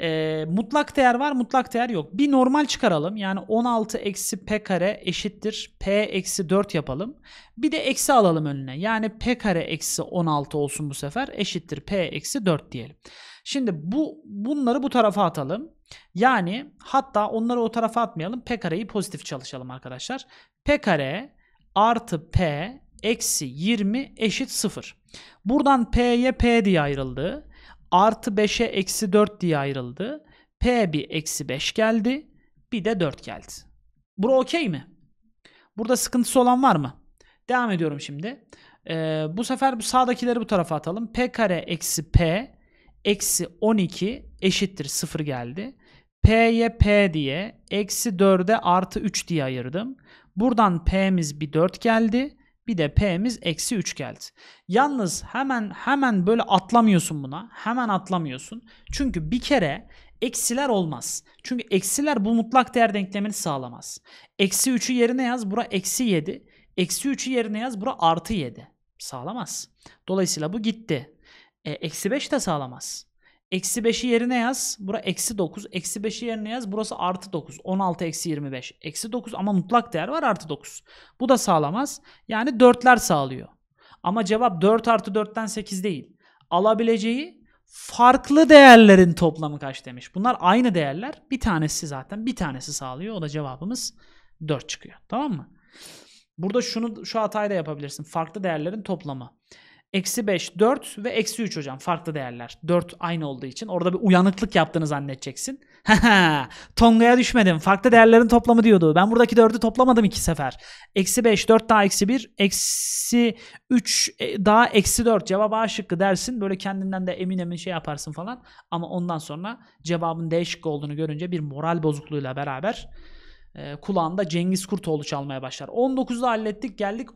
E, mutlak değer var, mutlak değer yok. Bir normal çıkaralım. Yani 16 eksi p kare eşittir p eksi 4 yapalım. Bir de eksi alalım önüne. Yani p kare eksi 16 olsun bu sefer eşittir p eksi 4 diyelim. Şimdi bu bunları bu tarafa atalım. Yani hatta onları o tarafa atmayalım. P kareyi pozitif çalışalım arkadaşlar. P kare artı P eksi 20 eşit 0. Buradan P'ye P diye ayrıldı. Artı 5'e eksi 4 diye ayrıldı. P bir eksi 5 geldi. Bir de 4 geldi. Bura okey mi? Burada sıkıntısı olan var mı? Devam ediyorum şimdi. Ee, bu sefer sağdakileri bu tarafa atalım. P kare eksi P eksi 12 eşittir 0 geldi. P'ye P diye eksi 4'e artı 3 diye ayırdım. Buradan P'miz bir 4 geldi. Bir de P'miz eksi 3 geldi. Yalnız hemen hemen böyle atlamıyorsun buna. Hemen atlamıyorsun. Çünkü bir kere eksiler olmaz. Çünkü eksiler bu mutlak değer denklemini sağlamaz. Eksi 3'ü yerine yaz. Bura eksi 7. Eksi 3'ü yerine yaz. Bura artı 7. Sağlamaz. Dolayısıyla bu gitti. E, eksi 5 de sağlamaz. Eksi 5'i yerine yaz. Bura eksi 9. Eksi 5'i yerine yaz. Burası artı 9. 16 eksi 25. Eksi 9 ama mutlak değer var artı 9. Bu da sağlamaz. Yani 4'ler sağlıyor. Ama cevap 4 artı 4'ten 8 değil. Alabileceği farklı değerlerin toplamı kaç demiş. Bunlar aynı değerler. Bir tanesi zaten bir tanesi sağlıyor. O da cevabımız 4 çıkıyor. Tamam mı? Burada şunu şu hatayı da yapabilirsin. Farklı değerlerin toplamı. Eksi 5, 4 ve eksi 3 hocam. Farklı değerler. 4 aynı olduğu için. Orada bir uyanıklık yaptığını zannedeceksin. Tonga'ya düşmedim. Farklı değerlerin toplamı diyordu. Ben buradaki 4'ü toplamadım iki sefer. Eksi 5, 4 daha eksi 1. Eksi 3 e, daha eksi 4. Cevap A şıkkı dersin. Böyle kendinden de emin emin şey yaparsın falan. Ama ondan sonra cevabın D şıkkı olduğunu görünce bir moral bozukluğuyla beraber e, kulağında Cengiz Kurtoğlu çalmaya başlar. 19'da hallettik geldik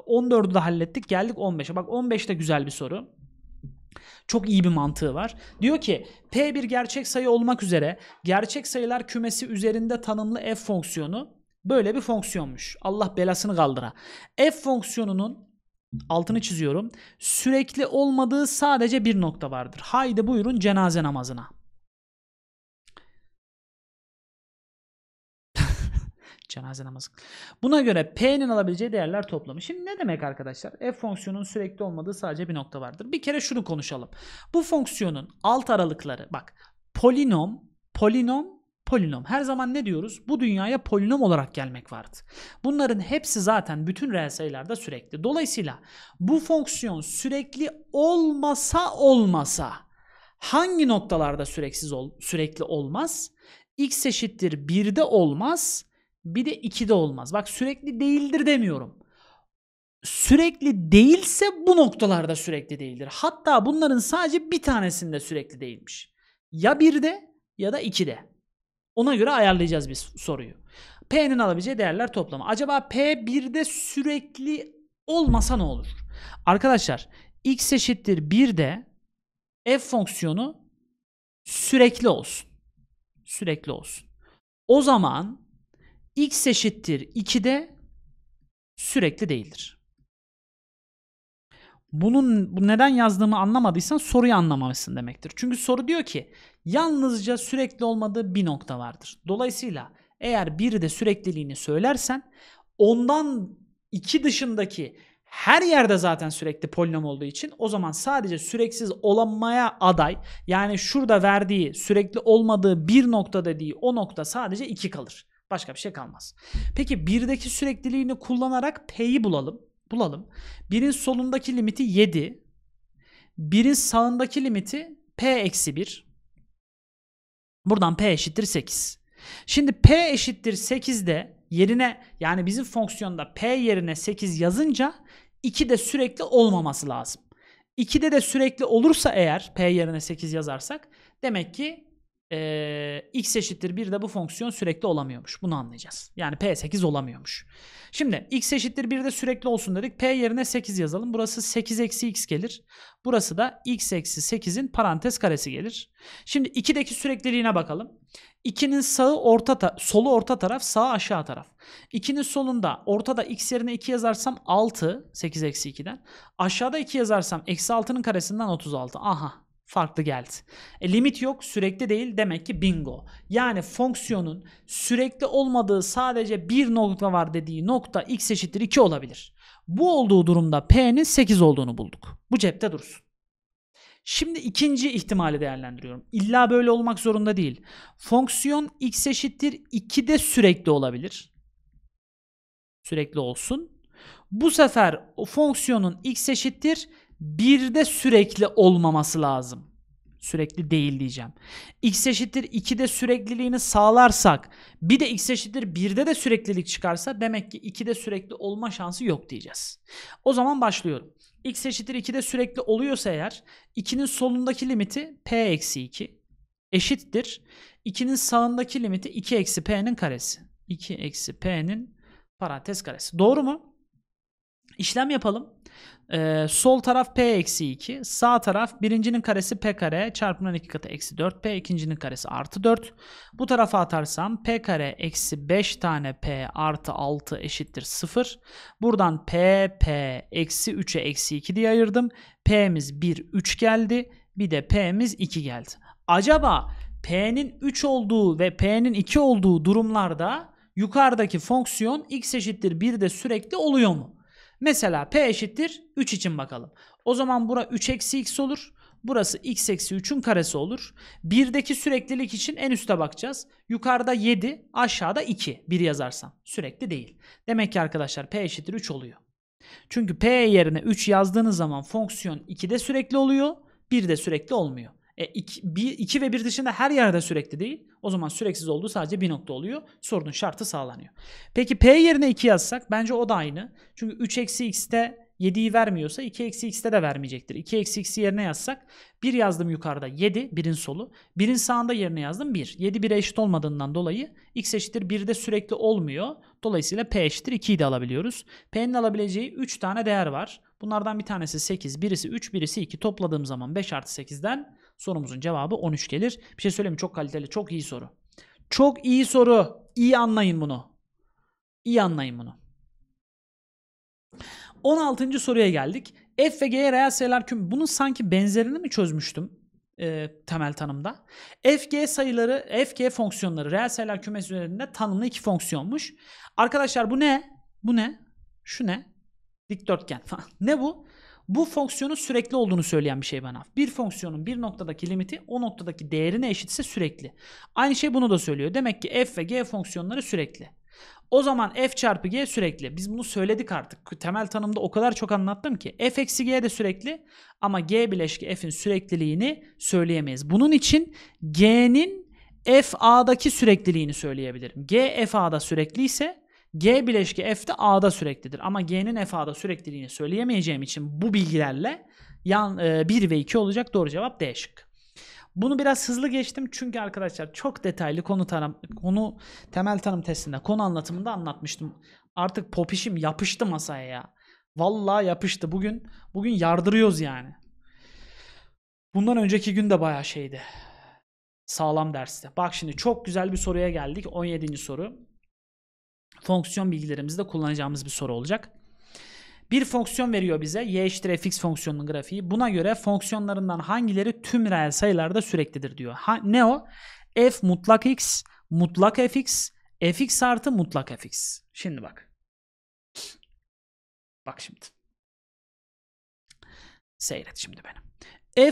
14'ü de hallettik geldik 15'e. Bak 15 de güzel bir soru. Çok iyi bir mantığı var. Diyor ki P bir gerçek sayı olmak üzere gerçek sayılar kümesi üzerinde tanımlı f fonksiyonu böyle bir fonksiyonmuş. Allah belasını kaldıra. F fonksiyonunun altını çiziyorum. Sürekli olmadığı sadece bir nokta vardır. Haydi buyurun cenaze namazına. Cenaze namazı. Buna göre P'nin alabileceği değerler toplamı. Şimdi ne demek arkadaşlar? F fonksiyonun sürekli olmadığı sadece bir nokta vardır. Bir kere şunu konuşalım. Bu fonksiyonun alt aralıkları bak polinom, polinom, polinom. Her zaman ne diyoruz? Bu dünyaya polinom olarak gelmek vardı. Bunların hepsi zaten bütün reel sayılarda sürekli. Dolayısıyla bu fonksiyon sürekli olmasa olmasa hangi noktalarda süreksiz ol, sürekli olmaz? x eşittir 1'de olmaz. Bir de iki de olmaz. Bak sürekli değildir demiyorum. Sürekli değilse bu noktalarda sürekli değildir. Hatta bunların sadece bir tanesinde sürekli değilmiş. Ya bir de ya da iki de. Ona göre ayarlayacağız biz soruyu. P'nin alabileceği değerler toplamı. Acaba P 1'de sürekli olmasa ne olur? Arkadaşlar x eşittir 1'de f fonksiyonu sürekli olsun. Sürekli olsun. O zaman x eşittir 2'de sürekli değildir. Bunun neden yazdığımı anlamadıysan soruyu anlamamışsın demektir. Çünkü soru diyor ki yalnızca sürekli olmadığı bir nokta vardır. Dolayısıyla eğer biri de sürekliliğini söylersen ondan iki dışındaki her yerde zaten sürekli polinom olduğu için o zaman sadece süreksiz olamaya aday yani şurada verdiği sürekli olmadığı bir nokta dediği o nokta sadece 2 kalır. Başka bir şey kalmaz. Peki birdeki sürekliliğini kullanarak P'yi bulalım. Bulalım. Birin solundaki limiti 7. Birin sağındaki limiti P eksi 1. Buradan P eşittir 8. Şimdi P eşittir 8'de yerine yani bizim fonksiyonda P yerine 8 yazınca 2 de sürekli olmaması lazım. 2'de de sürekli olursa eğer P yerine 8 yazarsak demek ki e, x eşittir 1 de bu fonksiyon sürekli olamıyormuş. Bunu anlayacağız. Yani p8 olamıyormuş. Şimdi x eşittir 1 de sürekli olsun dedik. p yerine 8 yazalım. Burası 8 eksi x gelir. Burası da x eksi 8'in parantez karesi gelir. Şimdi 2'deki sürekliliğine bakalım. 2'nin sağı orta ta solu orta taraf sağ aşağı taraf. 2'nin solunda ortada x yerine 2 yazarsam 6 8 eksi 2'den. Aşağıda 2 yazarsam eksi 6'nın karesinden 36. Aha farklı geldi. E, limit yok sürekli değil demek ki bingo. Yani fonksiyonun sürekli olmadığı sadece bir nokta var dediği nokta x eşittir 2 olabilir. Bu olduğu durumda p'nin 8 olduğunu bulduk. Bu cepte dursun. Şimdi ikinci ihtimali değerlendiriyorum. İlla böyle olmak zorunda değil. Fonksiyon x eşittir 2 de sürekli olabilir. Sürekli olsun. Bu sefer o fonksiyonun x eşittir bir de sürekli olmaması lazım. Sürekli değil diyeceğim. X eşittir 2'de sürekliliğini sağlarsak bir de X eşittir 1'de de süreklilik çıkarsa demek ki 2'de sürekli olma şansı yok diyeceğiz. O zaman başlıyorum. X eşittir 2'de sürekli oluyorsa eğer 2'nin solundaki limiti P eksi 2 eşittir. 2'nin sağındaki limiti 2 eksi P'nin karesi. 2 eksi P'nin parantez karesi. Doğru mu? İşlem yapalım. Ee, sol taraf p eksi 2. Sağ taraf birincinin karesi p kare çarpımdan 2 katı eksi 4 p. ikincinin karesi artı 4. Bu tarafa atarsam p kare eksi 5 tane p artı 6 eşittir 0. Buradan p p eksi 3'e eksi 2 diye ayırdım. p'miz 1 3 geldi. Bir de p'miz 2 geldi. Acaba p'nin 3 olduğu ve p'nin 2 olduğu durumlarda yukarıdaki fonksiyon x eşittir 1 de sürekli oluyor mu? Mesela P eşittir 3 için bakalım. O zaman bura 3 eksi x olur. Burası x eksi 3'ün karesi olur. 1'deki süreklilik için en üste bakacağız. Yukarıda 7, aşağıda 2. 1 yazarsam. Sürekli değil. Demek ki arkadaşlar p eşittir 3 oluyor. Çünkü p yerine 3 yazdığınız zaman fonksiyon 2'de sürekli oluyor. 1'de sürekli olmuyor. E, iki, bir, iki ve bir dışında her yerde sürekli değil. O zaman süreksiz olduğu sadece bir nokta oluyor. Sorunun şartı sağlanıyor. Peki P yerine 2 yazsak bence o da aynı. Çünkü 3 eksi x'te 7'yi vermiyorsa 2 eksi x'te de vermeyecektir. 2 eksi x'i yerine yazsak 1 yazdım yukarıda 7 birin solu. Birin sağında yerine yazdım 1. 7 1'e eşit olmadığından dolayı x eşittir de sürekli olmuyor. Dolayısıyla p eşittir 2'yi de alabiliyoruz. P'nin alabileceği 3 tane değer var. Bunlardan bir tanesi 8, birisi 3, birisi 2. Topladığım zaman 5 artı 8'den Sorumuzun cevabı 13 gelir. Bir şey söyleyeyim mi? Çok kaliteli, çok iyi soru. Çok iyi soru. İyi anlayın bunu. İyi anlayın bunu. 16. soruya geldik. F ve G reel sayılar kümü. Bunun sanki benzerini mi çözmüştüm? e, temel tanımda. FG sayıları, FG fonksiyonları reel sayılar kümesi üzerinde tanımlı iki fonksiyonmuş. Arkadaşlar bu ne? Bu ne? Şu ne? Dikdörtgen falan. ne bu? Bu fonksiyonun sürekli olduğunu söyleyen bir şey bana. Bir fonksiyonun bir noktadaki limiti o noktadaki değerine eşitse sürekli. Aynı şey bunu da söylüyor. Demek ki f ve g fonksiyonları sürekli. O zaman f çarpı g sürekli. Biz bunu söyledik artık. Temel tanımda o kadar çok anlattım ki. f eksi g de sürekli ama g bileşki f'in sürekliliğini söyleyemeyiz. Bunun için g'nin f a'daki sürekliliğini söyleyebilirim. g f a'da sürekli ise G bileşki F'de A'da süreklidir. Ama G'nin F A'da sürekliliğini söyleyemeyeceğim için bu bilgilerle yan, e, 1 ve 2 olacak doğru cevap D şıkkı. Bunu biraz hızlı geçtim çünkü arkadaşlar çok detaylı konu tanım, konu temel tanım testinde, konu anlatımında anlatmıştım. Artık popişim yapıştı masaya ya. Vallahi yapıştı. Bugün bugün yardırıyoruz yani. Bundan önceki gün de bayağı şeydi. Sağlam derste. Bak şimdi çok güzel bir soruya geldik. 17. soru fonksiyon bilgilerimizde kullanacağımız bir soru olacak. Bir fonksiyon veriyor bize. y eşittir fx fonksiyonunun grafiği. Buna göre fonksiyonlarından hangileri tüm reel sayılarda süreklidir diyor. Ha, ne o? f mutlak x, mutlak fx, fx artı mutlak fx. Şimdi bak. Bak şimdi. Seyret şimdi benim.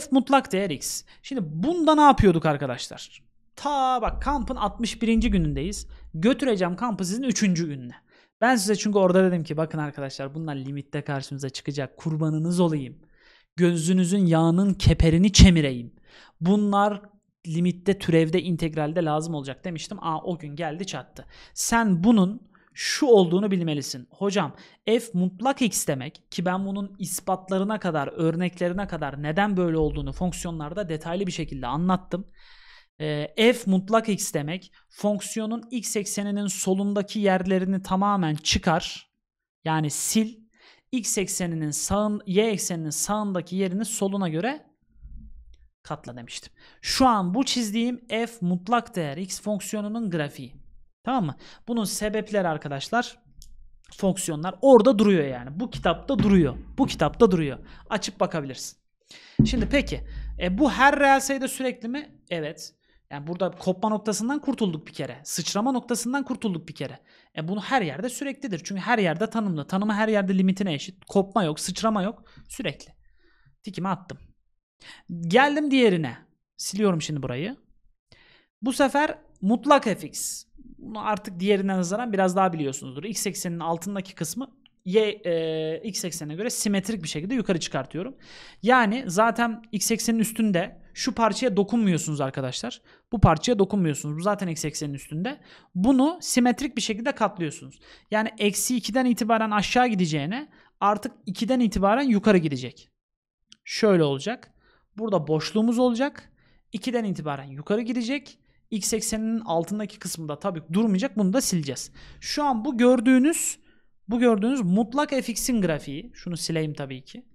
f mutlak değer x. Şimdi bunda ne yapıyorduk arkadaşlar? Ta bak kampın 61. günündeyiz. Götüreceğim kampı sizin 3. gününe. Ben size çünkü orada dedim ki bakın arkadaşlar bunlar limitte karşımıza çıkacak. Kurbanınız olayım. Gözünüzün yağının keperini çemireyim. Bunlar limitte türevde integralde lazım olacak demiştim. Aa o gün geldi çattı. Sen bunun şu olduğunu bilmelisin. Hocam f mutlak x demek ki ben bunun ispatlarına kadar, örneklerine kadar neden böyle olduğunu fonksiyonlarda detaylı bir şekilde anlattım e, f mutlak x demek fonksiyonun x ekseninin solundaki yerlerini tamamen çıkar. Yani sil. x ekseninin sağın y ekseninin sağındaki yerini soluna göre katla demiştim. Şu an bu çizdiğim f mutlak değer x fonksiyonunun grafiği. Tamam mı? Bunun sebepleri arkadaşlar fonksiyonlar orada duruyor yani. Bu kitapta duruyor. Bu kitapta duruyor. Açıp bakabilirsin. Şimdi peki e, bu her reel sayıda sürekli mi? Evet. Yani burada kopma noktasından kurtulduk bir kere. Sıçrama noktasından kurtulduk bir kere. E bunu her yerde süreklidir. Çünkü her yerde tanımlı. Tanımı her yerde limitine eşit. Kopma yok, sıçrama yok. Sürekli. Tikimi attım. Geldim diğerine. Siliyorum şimdi burayı. Bu sefer mutlak fx. Bunu artık diğerine nazaran biraz daha biliyorsunuzdur. X ekseninin altındaki kısmı y e, x eksenine göre simetrik bir şekilde yukarı çıkartıyorum. Yani zaten x eksenin üstünde şu parçaya dokunmuyorsunuz arkadaşlar. Bu parçaya dokunmuyorsunuz. Bu zaten x eksenin üstünde. Bunu simetrik bir şekilde katlıyorsunuz. Yani eksi 2'den itibaren aşağı gideceğine artık 2'den itibaren yukarı gidecek. Şöyle olacak. Burada boşluğumuz olacak. 2'den itibaren yukarı gidecek. X ekseninin altındaki kısmında tabii durmayacak. Bunu da sileceğiz. Şu an bu gördüğünüz bu gördüğünüz mutlak fx'in grafiği. Şunu sileyim tabii ki.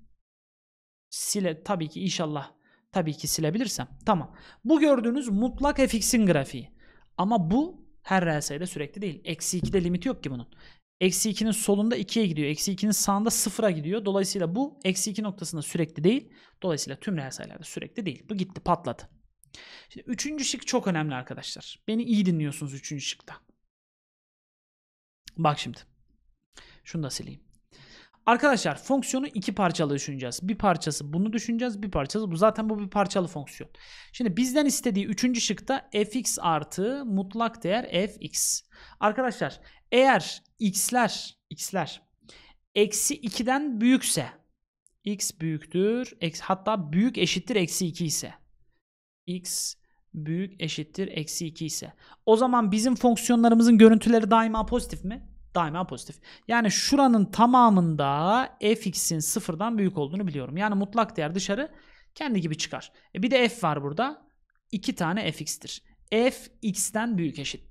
Sile tabii ki inşallah tabii ki silebilirsem. Tamam. Bu gördüğünüz mutlak fx'in grafiği. Ama bu her reel sayıda sürekli değil. Eksi 2'de limit yok ki bunun. Eksi 2'nin solunda 2'ye gidiyor. Eksi 2'nin sağında 0'a gidiyor. Dolayısıyla bu eksi 2 noktasında sürekli değil. Dolayısıyla tüm reel sayılarda sürekli değil. Bu gitti patladı. Şimdi üçüncü şık çok önemli arkadaşlar. Beni iyi dinliyorsunuz üçüncü şıkta. Bak şimdi. Şunu da sileyim. Arkadaşlar fonksiyonu iki parçalı düşüneceğiz. Bir parçası bunu düşüneceğiz, bir parçası bu. Zaten bu bir parçalı fonksiyon. Şimdi bizden istediği üçüncü şıkta fx artı mutlak değer fx. Arkadaşlar eğer x'ler x'ler eksi 2'den büyükse x büyüktür, eksi, hatta büyük eşittir eksi 2 ise x büyük eşittir eksi 2 ise o zaman bizim fonksiyonlarımızın görüntüleri daima pozitif mi? daima pozitif. Yani şuranın tamamında fx'in sıfırdan büyük olduğunu biliyorum. Yani mutlak değer dışarı kendi gibi çıkar. E bir de f var burada. İki tane fx'tir. f x'ten büyük eşit.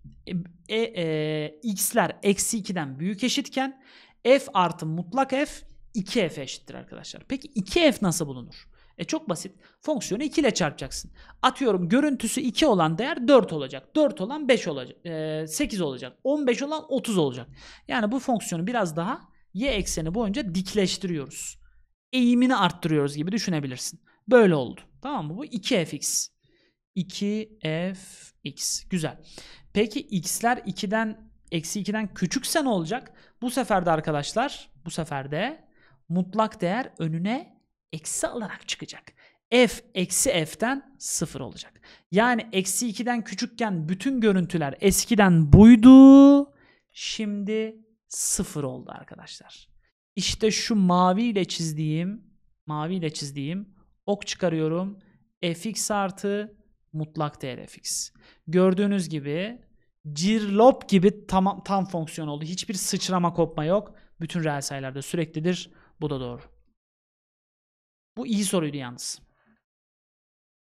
E, e, e x'ler eksi 2'den büyük eşitken f artı mutlak f 2f eşittir arkadaşlar. Peki 2f nasıl bulunur? E çok basit. Fonksiyonu 2 ile çarpacaksın. Atıyorum görüntüsü 2 olan değer 4 olacak. 4 olan 5 olacak. 8 e, olacak. 15 olan 30 olacak. Yani bu fonksiyonu biraz daha y ekseni boyunca dikleştiriyoruz. Eğimini arttırıyoruz gibi düşünebilirsin. Böyle oldu. Tamam mı? Bu 2fx. 2fx. Güzel. Peki x'ler 2'den eksi 2'den küçükse ne olacak? Bu sefer de arkadaşlar bu sefer de mutlak değer önüne eksi alarak çıkacak. f eksi f'den 0 olacak. Yani eksi 2'den küçükken bütün görüntüler eskiden buydu. Şimdi 0 oldu arkadaşlar. İşte şu maviyle çizdiğim, maviyle çizdiğim ok çıkarıyorum. fx artı mutlak değer fx. Gördüğünüz gibi cirlop gibi tam, tam fonksiyon oldu. Hiçbir sıçrama kopma yok. Bütün reel sayılarda süreklidir. Bu da doğru. Bu iyi soruydu yalnız.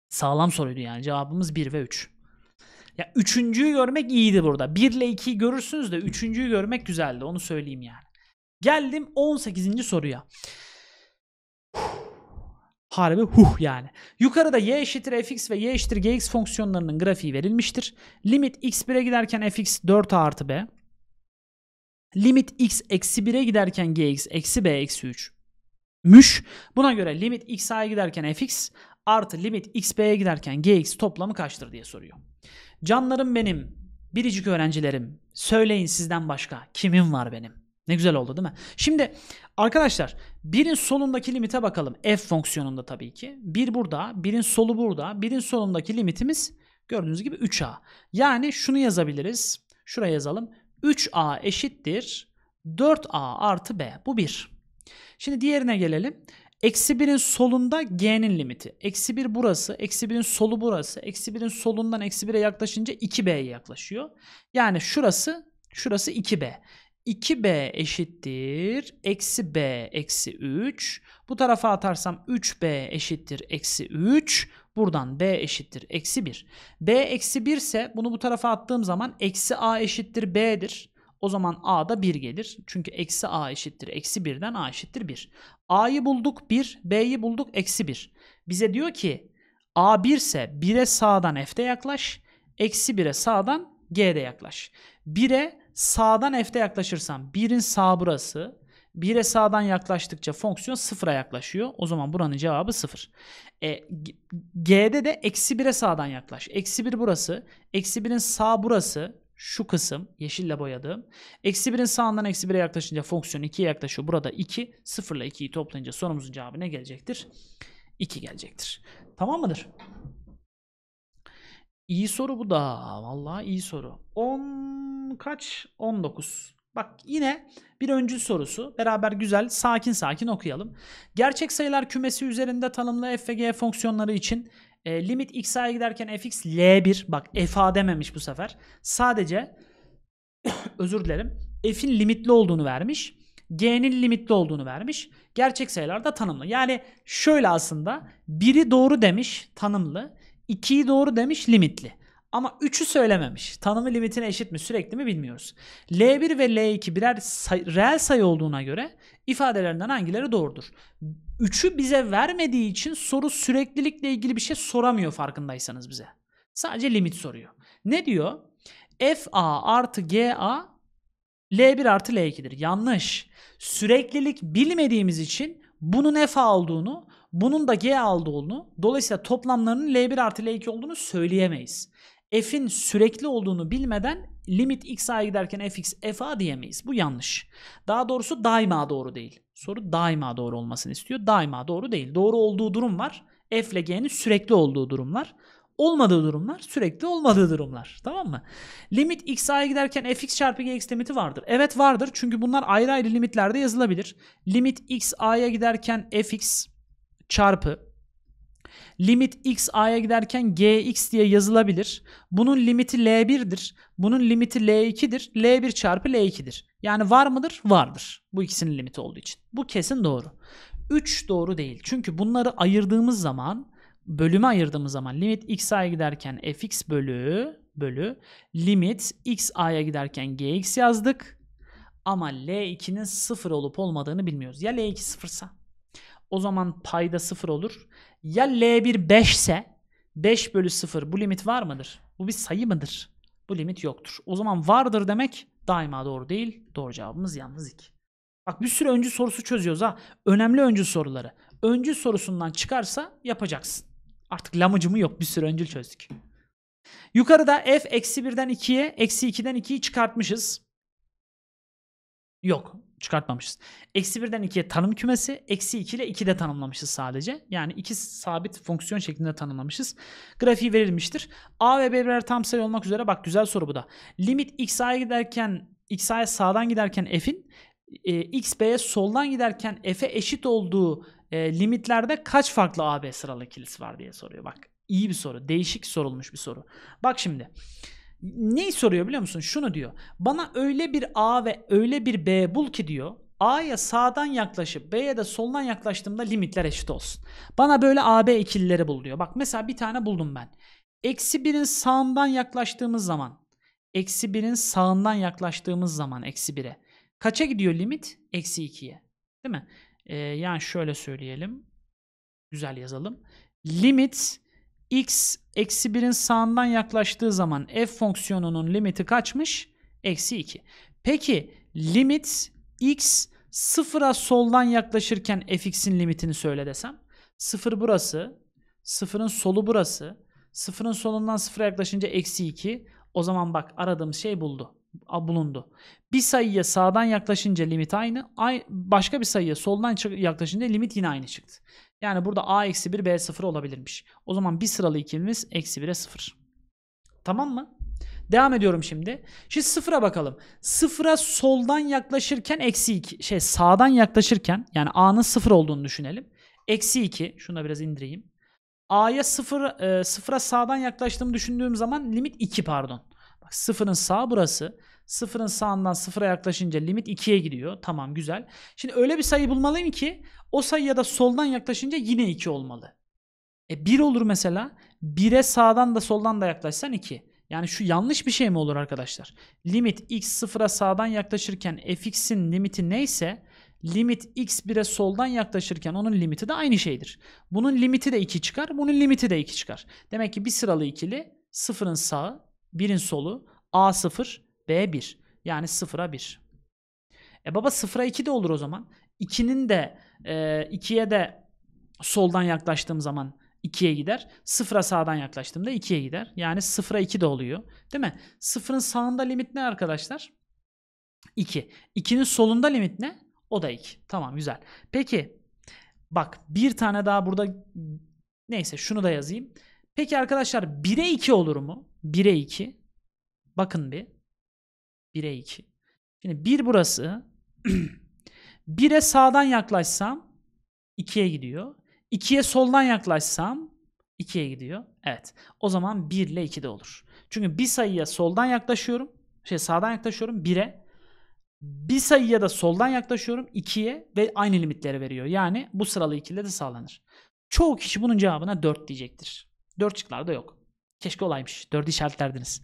Sağlam soruydu yani. Cevabımız 1 ve 3. Ya üçüncüyü görmek iyiydi burada. 1 ile 2'yi görürsünüz de üçüncüyü görmek güzeldi. Onu söyleyeyim yani. Geldim 18. soruya. Harbi huh yani. Yukarıda y eşittir fx ve y eşittir gx fonksiyonlarının grafiği verilmiştir. Limit x 1'e giderken fx 4a artı b. Limit x eksi 1'e giderken gx eksi b eksi 3 müş. Buna göre limit x a'ya giderken fx artı limit x b'ye giderken gx toplamı kaçtır diye soruyor. Canlarım benim, biricik öğrencilerim, söyleyin sizden başka kimin var benim? Ne güzel oldu değil mi? Şimdi arkadaşlar birin solundaki limite bakalım. F fonksiyonunda tabii ki. Bir burada, birin solu burada. Birin solundaki limitimiz gördüğünüz gibi 3a. Yani şunu yazabiliriz. Şuraya yazalım. 3a eşittir 4a artı b. Bu 1. Şimdi diğerine gelelim. Eksi 1'in solunda g'nin limiti. Eksi 1 burası, eksi 1'in solu burası. Eksi 1'in solundan eksi 1'e yaklaşınca 2b'ye yaklaşıyor. Yani şurası, şurası 2b. 2b eşittir eksi b eksi 3. Bu tarafa atarsam 3b eşittir eksi 3. Buradan b eşittir eksi 1. b eksi 1 ise bunu bu tarafa attığım zaman eksi a eşittir b'dir. O zaman a da 1 gelir. Çünkü eksi a eşittir. Eksi 1'den a eşittir 1. A'yı bulduk 1, B'yi bulduk eksi 1. Bize diyor ki a 1 ise 1'e sağdan f'de yaklaş. Eksi 1'e sağdan g'de yaklaş. 1'e sağdan f'de yaklaşırsam 1'in sağ burası. 1'e sağdan yaklaştıkça fonksiyon 0'a yaklaşıyor. O zaman buranın cevabı 0. E, G'de de eksi 1'e sağdan yaklaş. Eksi 1 burası. Eksi 1'in sağ burası şu kısım yeşille boyadığım. Eksi 1'in sağından eksi 1'e yaklaşınca fonksiyon 2'ye yaklaşıyor. Burada 2. 0 ile 2'yi toplayınca sorumuzun cevabı ne gelecektir? 2 gelecektir. Tamam mıdır? İyi soru bu da. Vallahi iyi soru. 10 kaç? 19. Bak yine bir öncül sorusu. Beraber güzel sakin sakin okuyalım. Gerçek sayılar kümesi üzerinde tanımlı f ve g fonksiyonları için e, limit x'a'ya giderken fx l1 bak fa dememiş bu sefer. Sadece özür dilerim f'in limitli olduğunu vermiş. G'nin limitli olduğunu vermiş. Gerçek sayılarda tanımlı. Yani şöyle aslında biri doğru demiş tanımlı. 2'yi doğru demiş limitli. Ama 3'ü söylememiş. Tanımı limitine eşit mi sürekli mi bilmiyoruz. L1 ve L2 birer say, reel sayı olduğuna göre ifadelerinden hangileri doğrudur? 3'ü bize vermediği için soru süreklilikle ilgili bir şey soramıyor farkındaysanız bize. Sadece limit soruyor. Ne diyor? FA artı GA L1 artı L2'dir. Yanlış. Süreklilik bilmediğimiz için bunun FA olduğunu, bunun da G'a olduğunu, dolayısıyla toplamlarının L1 artı L2 olduğunu söyleyemeyiz f'in sürekli olduğunu bilmeden limit x a'ya giderken fx fa diyemeyiz. Bu yanlış. Daha doğrusu daima doğru değil. Soru daima doğru olmasını istiyor. Daima doğru değil. Doğru olduğu durum var. f ile g'nin sürekli olduğu durumlar. Olmadığı durumlar sürekli olmadığı durumlar. Tamam mı? Limit x a'ya giderken fx çarpı gx limiti vardır. Evet vardır. Çünkü bunlar ayrı ayrı limitlerde yazılabilir. Limit x a'ya giderken fx çarpı Limit x a'ya giderken gx diye yazılabilir. Bunun limiti l1'dir. Bunun limiti l2'dir. l1 çarpı l2'dir. Yani var mıdır? Vardır. Bu ikisinin limiti olduğu için. Bu kesin doğru. 3 doğru değil. Çünkü bunları ayırdığımız zaman bölüme ayırdığımız zaman limit x a'ya giderken fx bölü bölü limit x a'ya giderken gx yazdık. Ama L2'nin sıfır olup olmadığını bilmiyoruz. Ya L2 sıfırsa? O zaman payda sıfır olur. Ya L1 5 ise 5 bölü 0 bu limit var mıdır? Bu bir sayı mıdır? Bu limit yoktur. O zaman vardır demek daima doğru değil. Doğru cevabımız yalnız 2. Bak bir sürü öncü sorusu çözüyoruz ha. Önemli öncü soruları. Öncü sorusundan çıkarsa yapacaksın. Artık lamıcımı yok bir sürü öncül çözdük. Yukarıda f eksi 1'den 2'ye eksi 2'den 2'yi çıkartmışız. Yok çıkartmamışız. Eksi 1'den 2'ye tanım kümesi. Eksi 2 ile 2'de tanımlamışız sadece. Yani iki sabit fonksiyon şeklinde tanımlamışız. Grafiği verilmiştir. A ve B birer tam sayı olmak üzere bak güzel soru bu da. Limit x a'ya giderken x a'ya sağdan giderken f'in e, x b'ye soldan giderken f'e eşit olduğu e, limitlerde kaç farklı a b sıralı ikilisi var diye soruyor. Bak iyi bir soru. Değişik sorulmuş bir soru. Bak şimdi. Neyi soruyor biliyor musun? Şunu diyor. Bana öyle bir A ve öyle bir B bul ki diyor. A'ya sağdan yaklaşıp B'ye de soldan yaklaştığımda limitler eşit olsun. Bana böyle AB ikilileri bul diyor. Bak mesela bir tane buldum ben. Eksi birin sağından yaklaştığımız zaman. Eksi birin sağından yaklaştığımız zaman eksi bire Kaça gidiyor limit? Eksi ikiye. Değil mi? Ee, yani şöyle söyleyelim. Güzel yazalım. Limit x eksi 1'in sağından yaklaştığı zaman f fonksiyonunun limiti kaçmış? Eksi 2. Peki limit x sıfıra soldan yaklaşırken fx'in limitini söyle desem. Sıfır burası, sıfırın solu burası, sıfırın solundan sıfıra yaklaşınca eksi 2. O zaman bak aradığımız şey buldu bulundu. Bir sayıya sağdan yaklaşınca limit aynı. Başka bir sayıya soldan yaklaşınca limit yine aynı çıktı. Yani burada A eksi 1 B 0 olabilirmiş. O zaman bir sıralı ikilimiz eksi 1'e 0. Tamam mı? Devam ediyorum şimdi. Şimdi sıfıra bakalım. Sıfıra soldan yaklaşırken eksi 2 şey sağdan yaklaşırken yani A'nın sıfır olduğunu düşünelim. Eksi 2 şunu da biraz indireyim. A'ya sıfır, e, sıfıra sağdan yaklaştığımı düşündüğüm zaman limit 2 pardon. Bak sıfırın sağ burası. Sıfırın sağından sıfıra yaklaşınca limit 2'ye gidiyor. Tamam güzel. Şimdi öyle bir sayı bulmalıyım ki o sayıya da soldan yaklaşınca yine 2 olmalı. E 1 olur mesela. 1'e sağdan da soldan da yaklaşsan 2. Yani şu yanlış bir şey mi olur arkadaşlar? Limit x sıfıra sağdan yaklaşırken fx'in limiti neyse limit x 1'e soldan yaklaşırken onun limiti de aynı şeydir. Bunun limiti de 2 çıkar. Bunun limiti de 2 çıkar. Demek ki bir sıralı ikili sıfırın sağı, birin solu, a sıfır, B 1. Yani 0'a 1. E baba 0'a 2 de olur o zaman. 2'nin de e, de soldan yaklaştığım zaman 2'ye gider. 0'a sağdan yaklaştığımda 2'ye gider. Yani 0'a 2 de oluyor. Değil mi? 0'ın sağında limit ne arkadaşlar? 2. 2'nin solunda limit ne? O da 2. Tamam güzel. Peki bak bir tane daha burada neyse şunu da yazayım. Peki arkadaşlar 1'e 2 olur mu? 1'e 2. Bakın bir. 1'e 2. Şimdi 1 burası. 1'e sağdan yaklaşsam 2'ye gidiyor. 2'ye soldan yaklaşsam 2'ye gidiyor. Evet. O zaman 1 ile 2 de olur. Çünkü bir sayıya soldan yaklaşıyorum. Şey sağdan yaklaşıyorum 1'e. Bir sayıya da soldan yaklaşıyorum 2'ye ve aynı limitleri veriyor. Yani bu sıralı ikili de sağlanır. Çoğu kişi bunun cevabına 4 diyecektir. 4 da yok. Keşke olaymış. 4'ü işaretlerdiniz.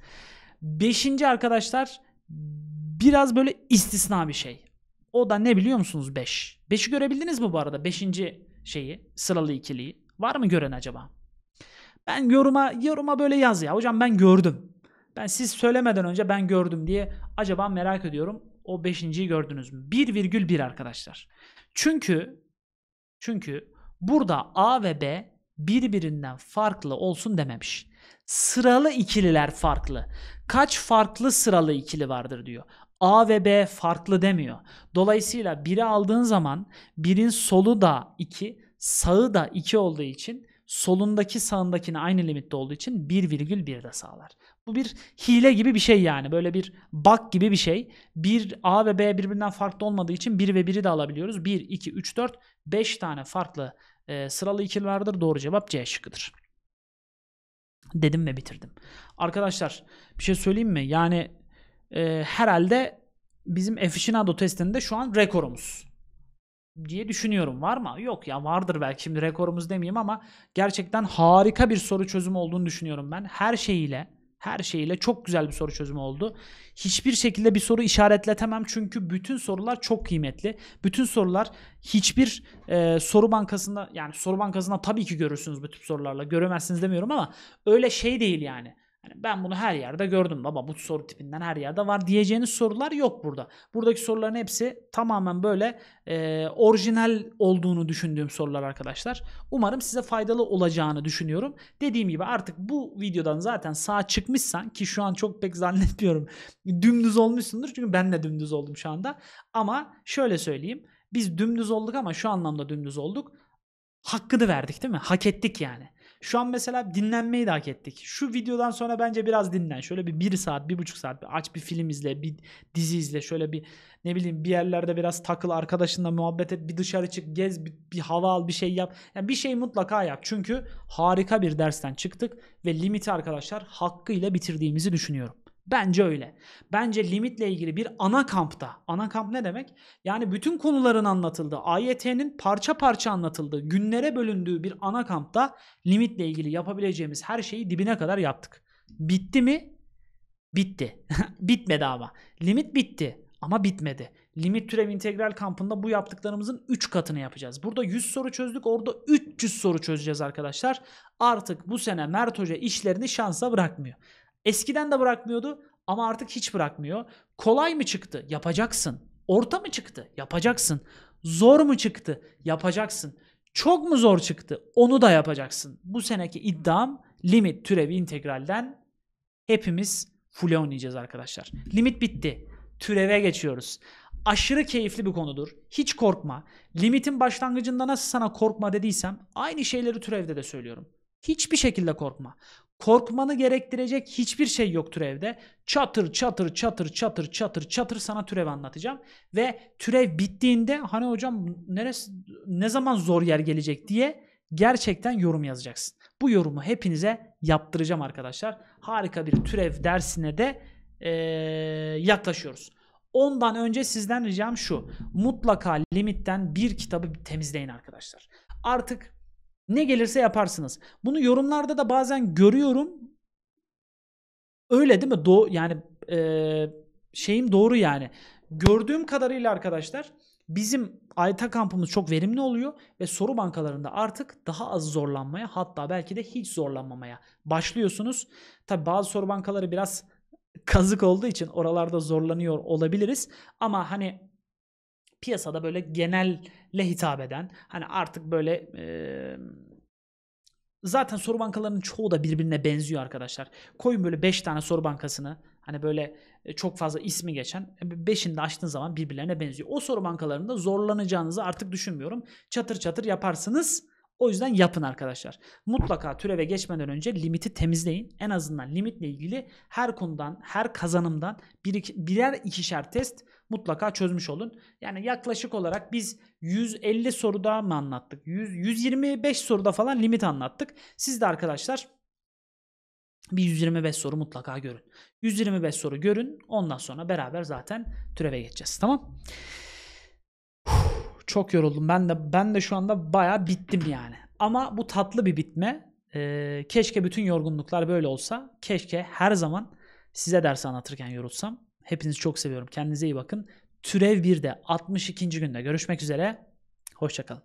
Beşinci arkadaşlar biraz böyle istisna bir şey. O da ne biliyor musunuz 5. 5'i görebildiniz mi bu arada? 5. şeyi sıralı ikiliyi. Var mı gören acaba? Ben yoruma yoruma böyle yaz ya. Hocam ben gördüm. Ben siz söylemeden önce ben gördüm diye acaba merak ediyorum. O 5.yi gördünüz mü? 1,1 arkadaşlar. Çünkü çünkü burada A ve B birbirinden farklı olsun dememiş. Sıralı ikililer farklı. Kaç farklı sıralı ikili vardır diyor. A ve B farklı demiyor. Dolayısıyla biri aldığın zaman birin solu da 2, sağı da 2 olduğu için solundaki sağındakine aynı limitte olduğu için 1,1 de sağlar. Bu bir hile gibi bir şey yani. Böyle bir bak gibi bir şey. Bir A ve B birbirinden farklı olmadığı için 1 ve 1'i de alabiliyoruz. 1, 2, 3, 4, 5 tane farklı e, sıralı ikili vardır. Doğru cevap C şıkkıdır dedim ve bitirdim. Arkadaşlar bir şey söyleyeyim mi? Yani e, herhalde bizim aficionado testinde şu an rekorumuz diye düşünüyorum. Var mı? Yok ya vardır belki şimdi rekorumuz demeyeyim ama gerçekten harika bir soru çözümü olduğunu düşünüyorum ben. Her şeyiyle her şeyle çok güzel bir soru çözümü oldu. Hiçbir şekilde bir soru işaretletemem çünkü bütün sorular çok kıymetli. Bütün sorular hiçbir e, soru bankasında yani soru bankasında tabii ki görürsünüz bu tip sorularla. Göremezsiniz demiyorum ama öyle şey değil yani. Yani ben bunu her yerde gördüm baba bu soru tipinden her yerde var diyeceğiniz sorular yok burada. Buradaki soruların hepsi tamamen böyle e, orijinal olduğunu düşündüğüm sorular arkadaşlar. Umarım size faydalı olacağını düşünüyorum. Dediğim gibi artık bu videodan zaten sağ çıkmışsan ki şu an çok pek zannetmiyorum dümdüz olmuşsundur çünkü ben de dümdüz oldum şu anda. Ama şöyle söyleyeyim biz dümdüz olduk ama şu anlamda dümdüz olduk. Hakkını verdik değil mi? Hak ettik yani. Şu an mesela dinlenmeyi de hak ettik. Şu videodan sonra bence biraz dinlen. Şöyle bir 1 saat, 1,5 saat bir aç bir film izle, bir dizi izle. Şöyle bir ne bileyim bir yerlerde biraz takıl arkadaşınla muhabbet et. Bir dışarı çık, gez, bir, bir hava al, bir şey yap. Yani bir şey mutlaka yap. Çünkü harika bir dersten çıktık ve limiti arkadaşlar hakkıyla bitirdiğimizi düşünüyorum. Bence öyle. Bence limitle ilgili bir ana kampta. Ana kamp ne demek? Yani bütün konuların anlatıldığı, AYT'nin parça parça anlatıldığı, günlere bölündüğü bir ana kampta limitle ilgili yapabileceğimiz her şeyi dibine kadar yaptık. Bitti mi? Bitti. Bitmedi ama. Limit bitti ama bitmedi. Limit türev integral kampında bu yaptıklarımızın 3 katını yapacağız. Burada 100 soru çözdük, orada 300 soru çözeceğiz arkadaşlar. Artık bu sene Mert Hoca işlerini şansa bırakmıyor. Eskiden de bırakmıyordu ama artık hiç bırakmıyor. Kolay mı çıktı? Yapacaksın. Orta mı çıktı? Yapacaksın. Zor mu çıktı? Yapacaksın. Çok mu zor çıktı? Onu da yapacaksın. Bu seneki iddiam limit türevi integralden hepimiz full oynayacağız arkadaşlar. Limit bitti. Türeve geçiyoruz. Aşırı keyifli bir konudur. Hiç korkma. Limitin başlangıcında nasıl sana korkma dediysem aynı şeyleri türevde de söylüyorum. Hiçbir şekilde korkma. Korkmanı gerektirecek hiçbir şey yok türevde. Çatır çatır çatır çatır çatır çatır sana türev anlatacağım. Ve türev bittiğinde hani hocam neresi, ne zaman zor yer gelecek diye gerçekten yorum yazacaksın. Bu yorumu hepinize yaptıracağım arkadaşlar. Harika bir türev dersine de ee, yaklaşıyoruz. Ondan önce sizden ricam şu. Mutlaka limitten bir kitabı temizleyin arkadaşlar. Artık ne gelirse yaparsınız. Bunu yorumlarda da bazen görüyorum. Öyle değil mi? Do yani e, şeyim doğru yani. Gördüğüm kadarıyla arkadaşlar bizim Ayta kampımız çok verimli oluyor ve soru bankalarında artık daha az zorlanmaya hatta belki de hiç zorlanmamaya başlıyorsunuz. Tabi bazı soru bankaları biraz kazık olduğu için oralarda zorlanıyor olabiliriz ama hani piyasada böyle genelle hitap eden hani artık böyle e, zaten soru bankalarının çoğu da birbirine benziyor arkadaşlar. Koyun böyle 5 tane soru bankasını hani böyle e, çok fazla ismi geçen 5'ini e, de açtığın zaman birbirlerine benziyor. O soru bankalarında zorlanacağınızı artık düşünmüyorum. Çatır çatır yaparsınız. O yüzden yapın arkadaşlar. Mutlaka türeve geçmeden önce limiti temizleyin. En azından limitle ilgili her konudan, her kazanımdan bir, birer ikişer test mutlaka çözmüş olun. Yani yaklaşık olarak biz 150 soruda mı anlattık? 100, 125 soruda falan limit anlattık. Siz de arkadaşlar bir 125 soru mutlaka görün. 125 soru görün. Ondan sonra beraber zaten türeve geçeceğiz. Tamam? Çok yoruldum. Ben de ben de şu anda baya bittim yani. Ama bu tatlı bir bitme. Ee, keşke bütün yorgunluklar böyle olsa. Keşke her zaman size ders anlatırken yorulsam. Hepinizi çok seviyorum. Kendinize iyi bakın. Türev 1'de 62. günde görüşmek üzere. Hoşçakalın.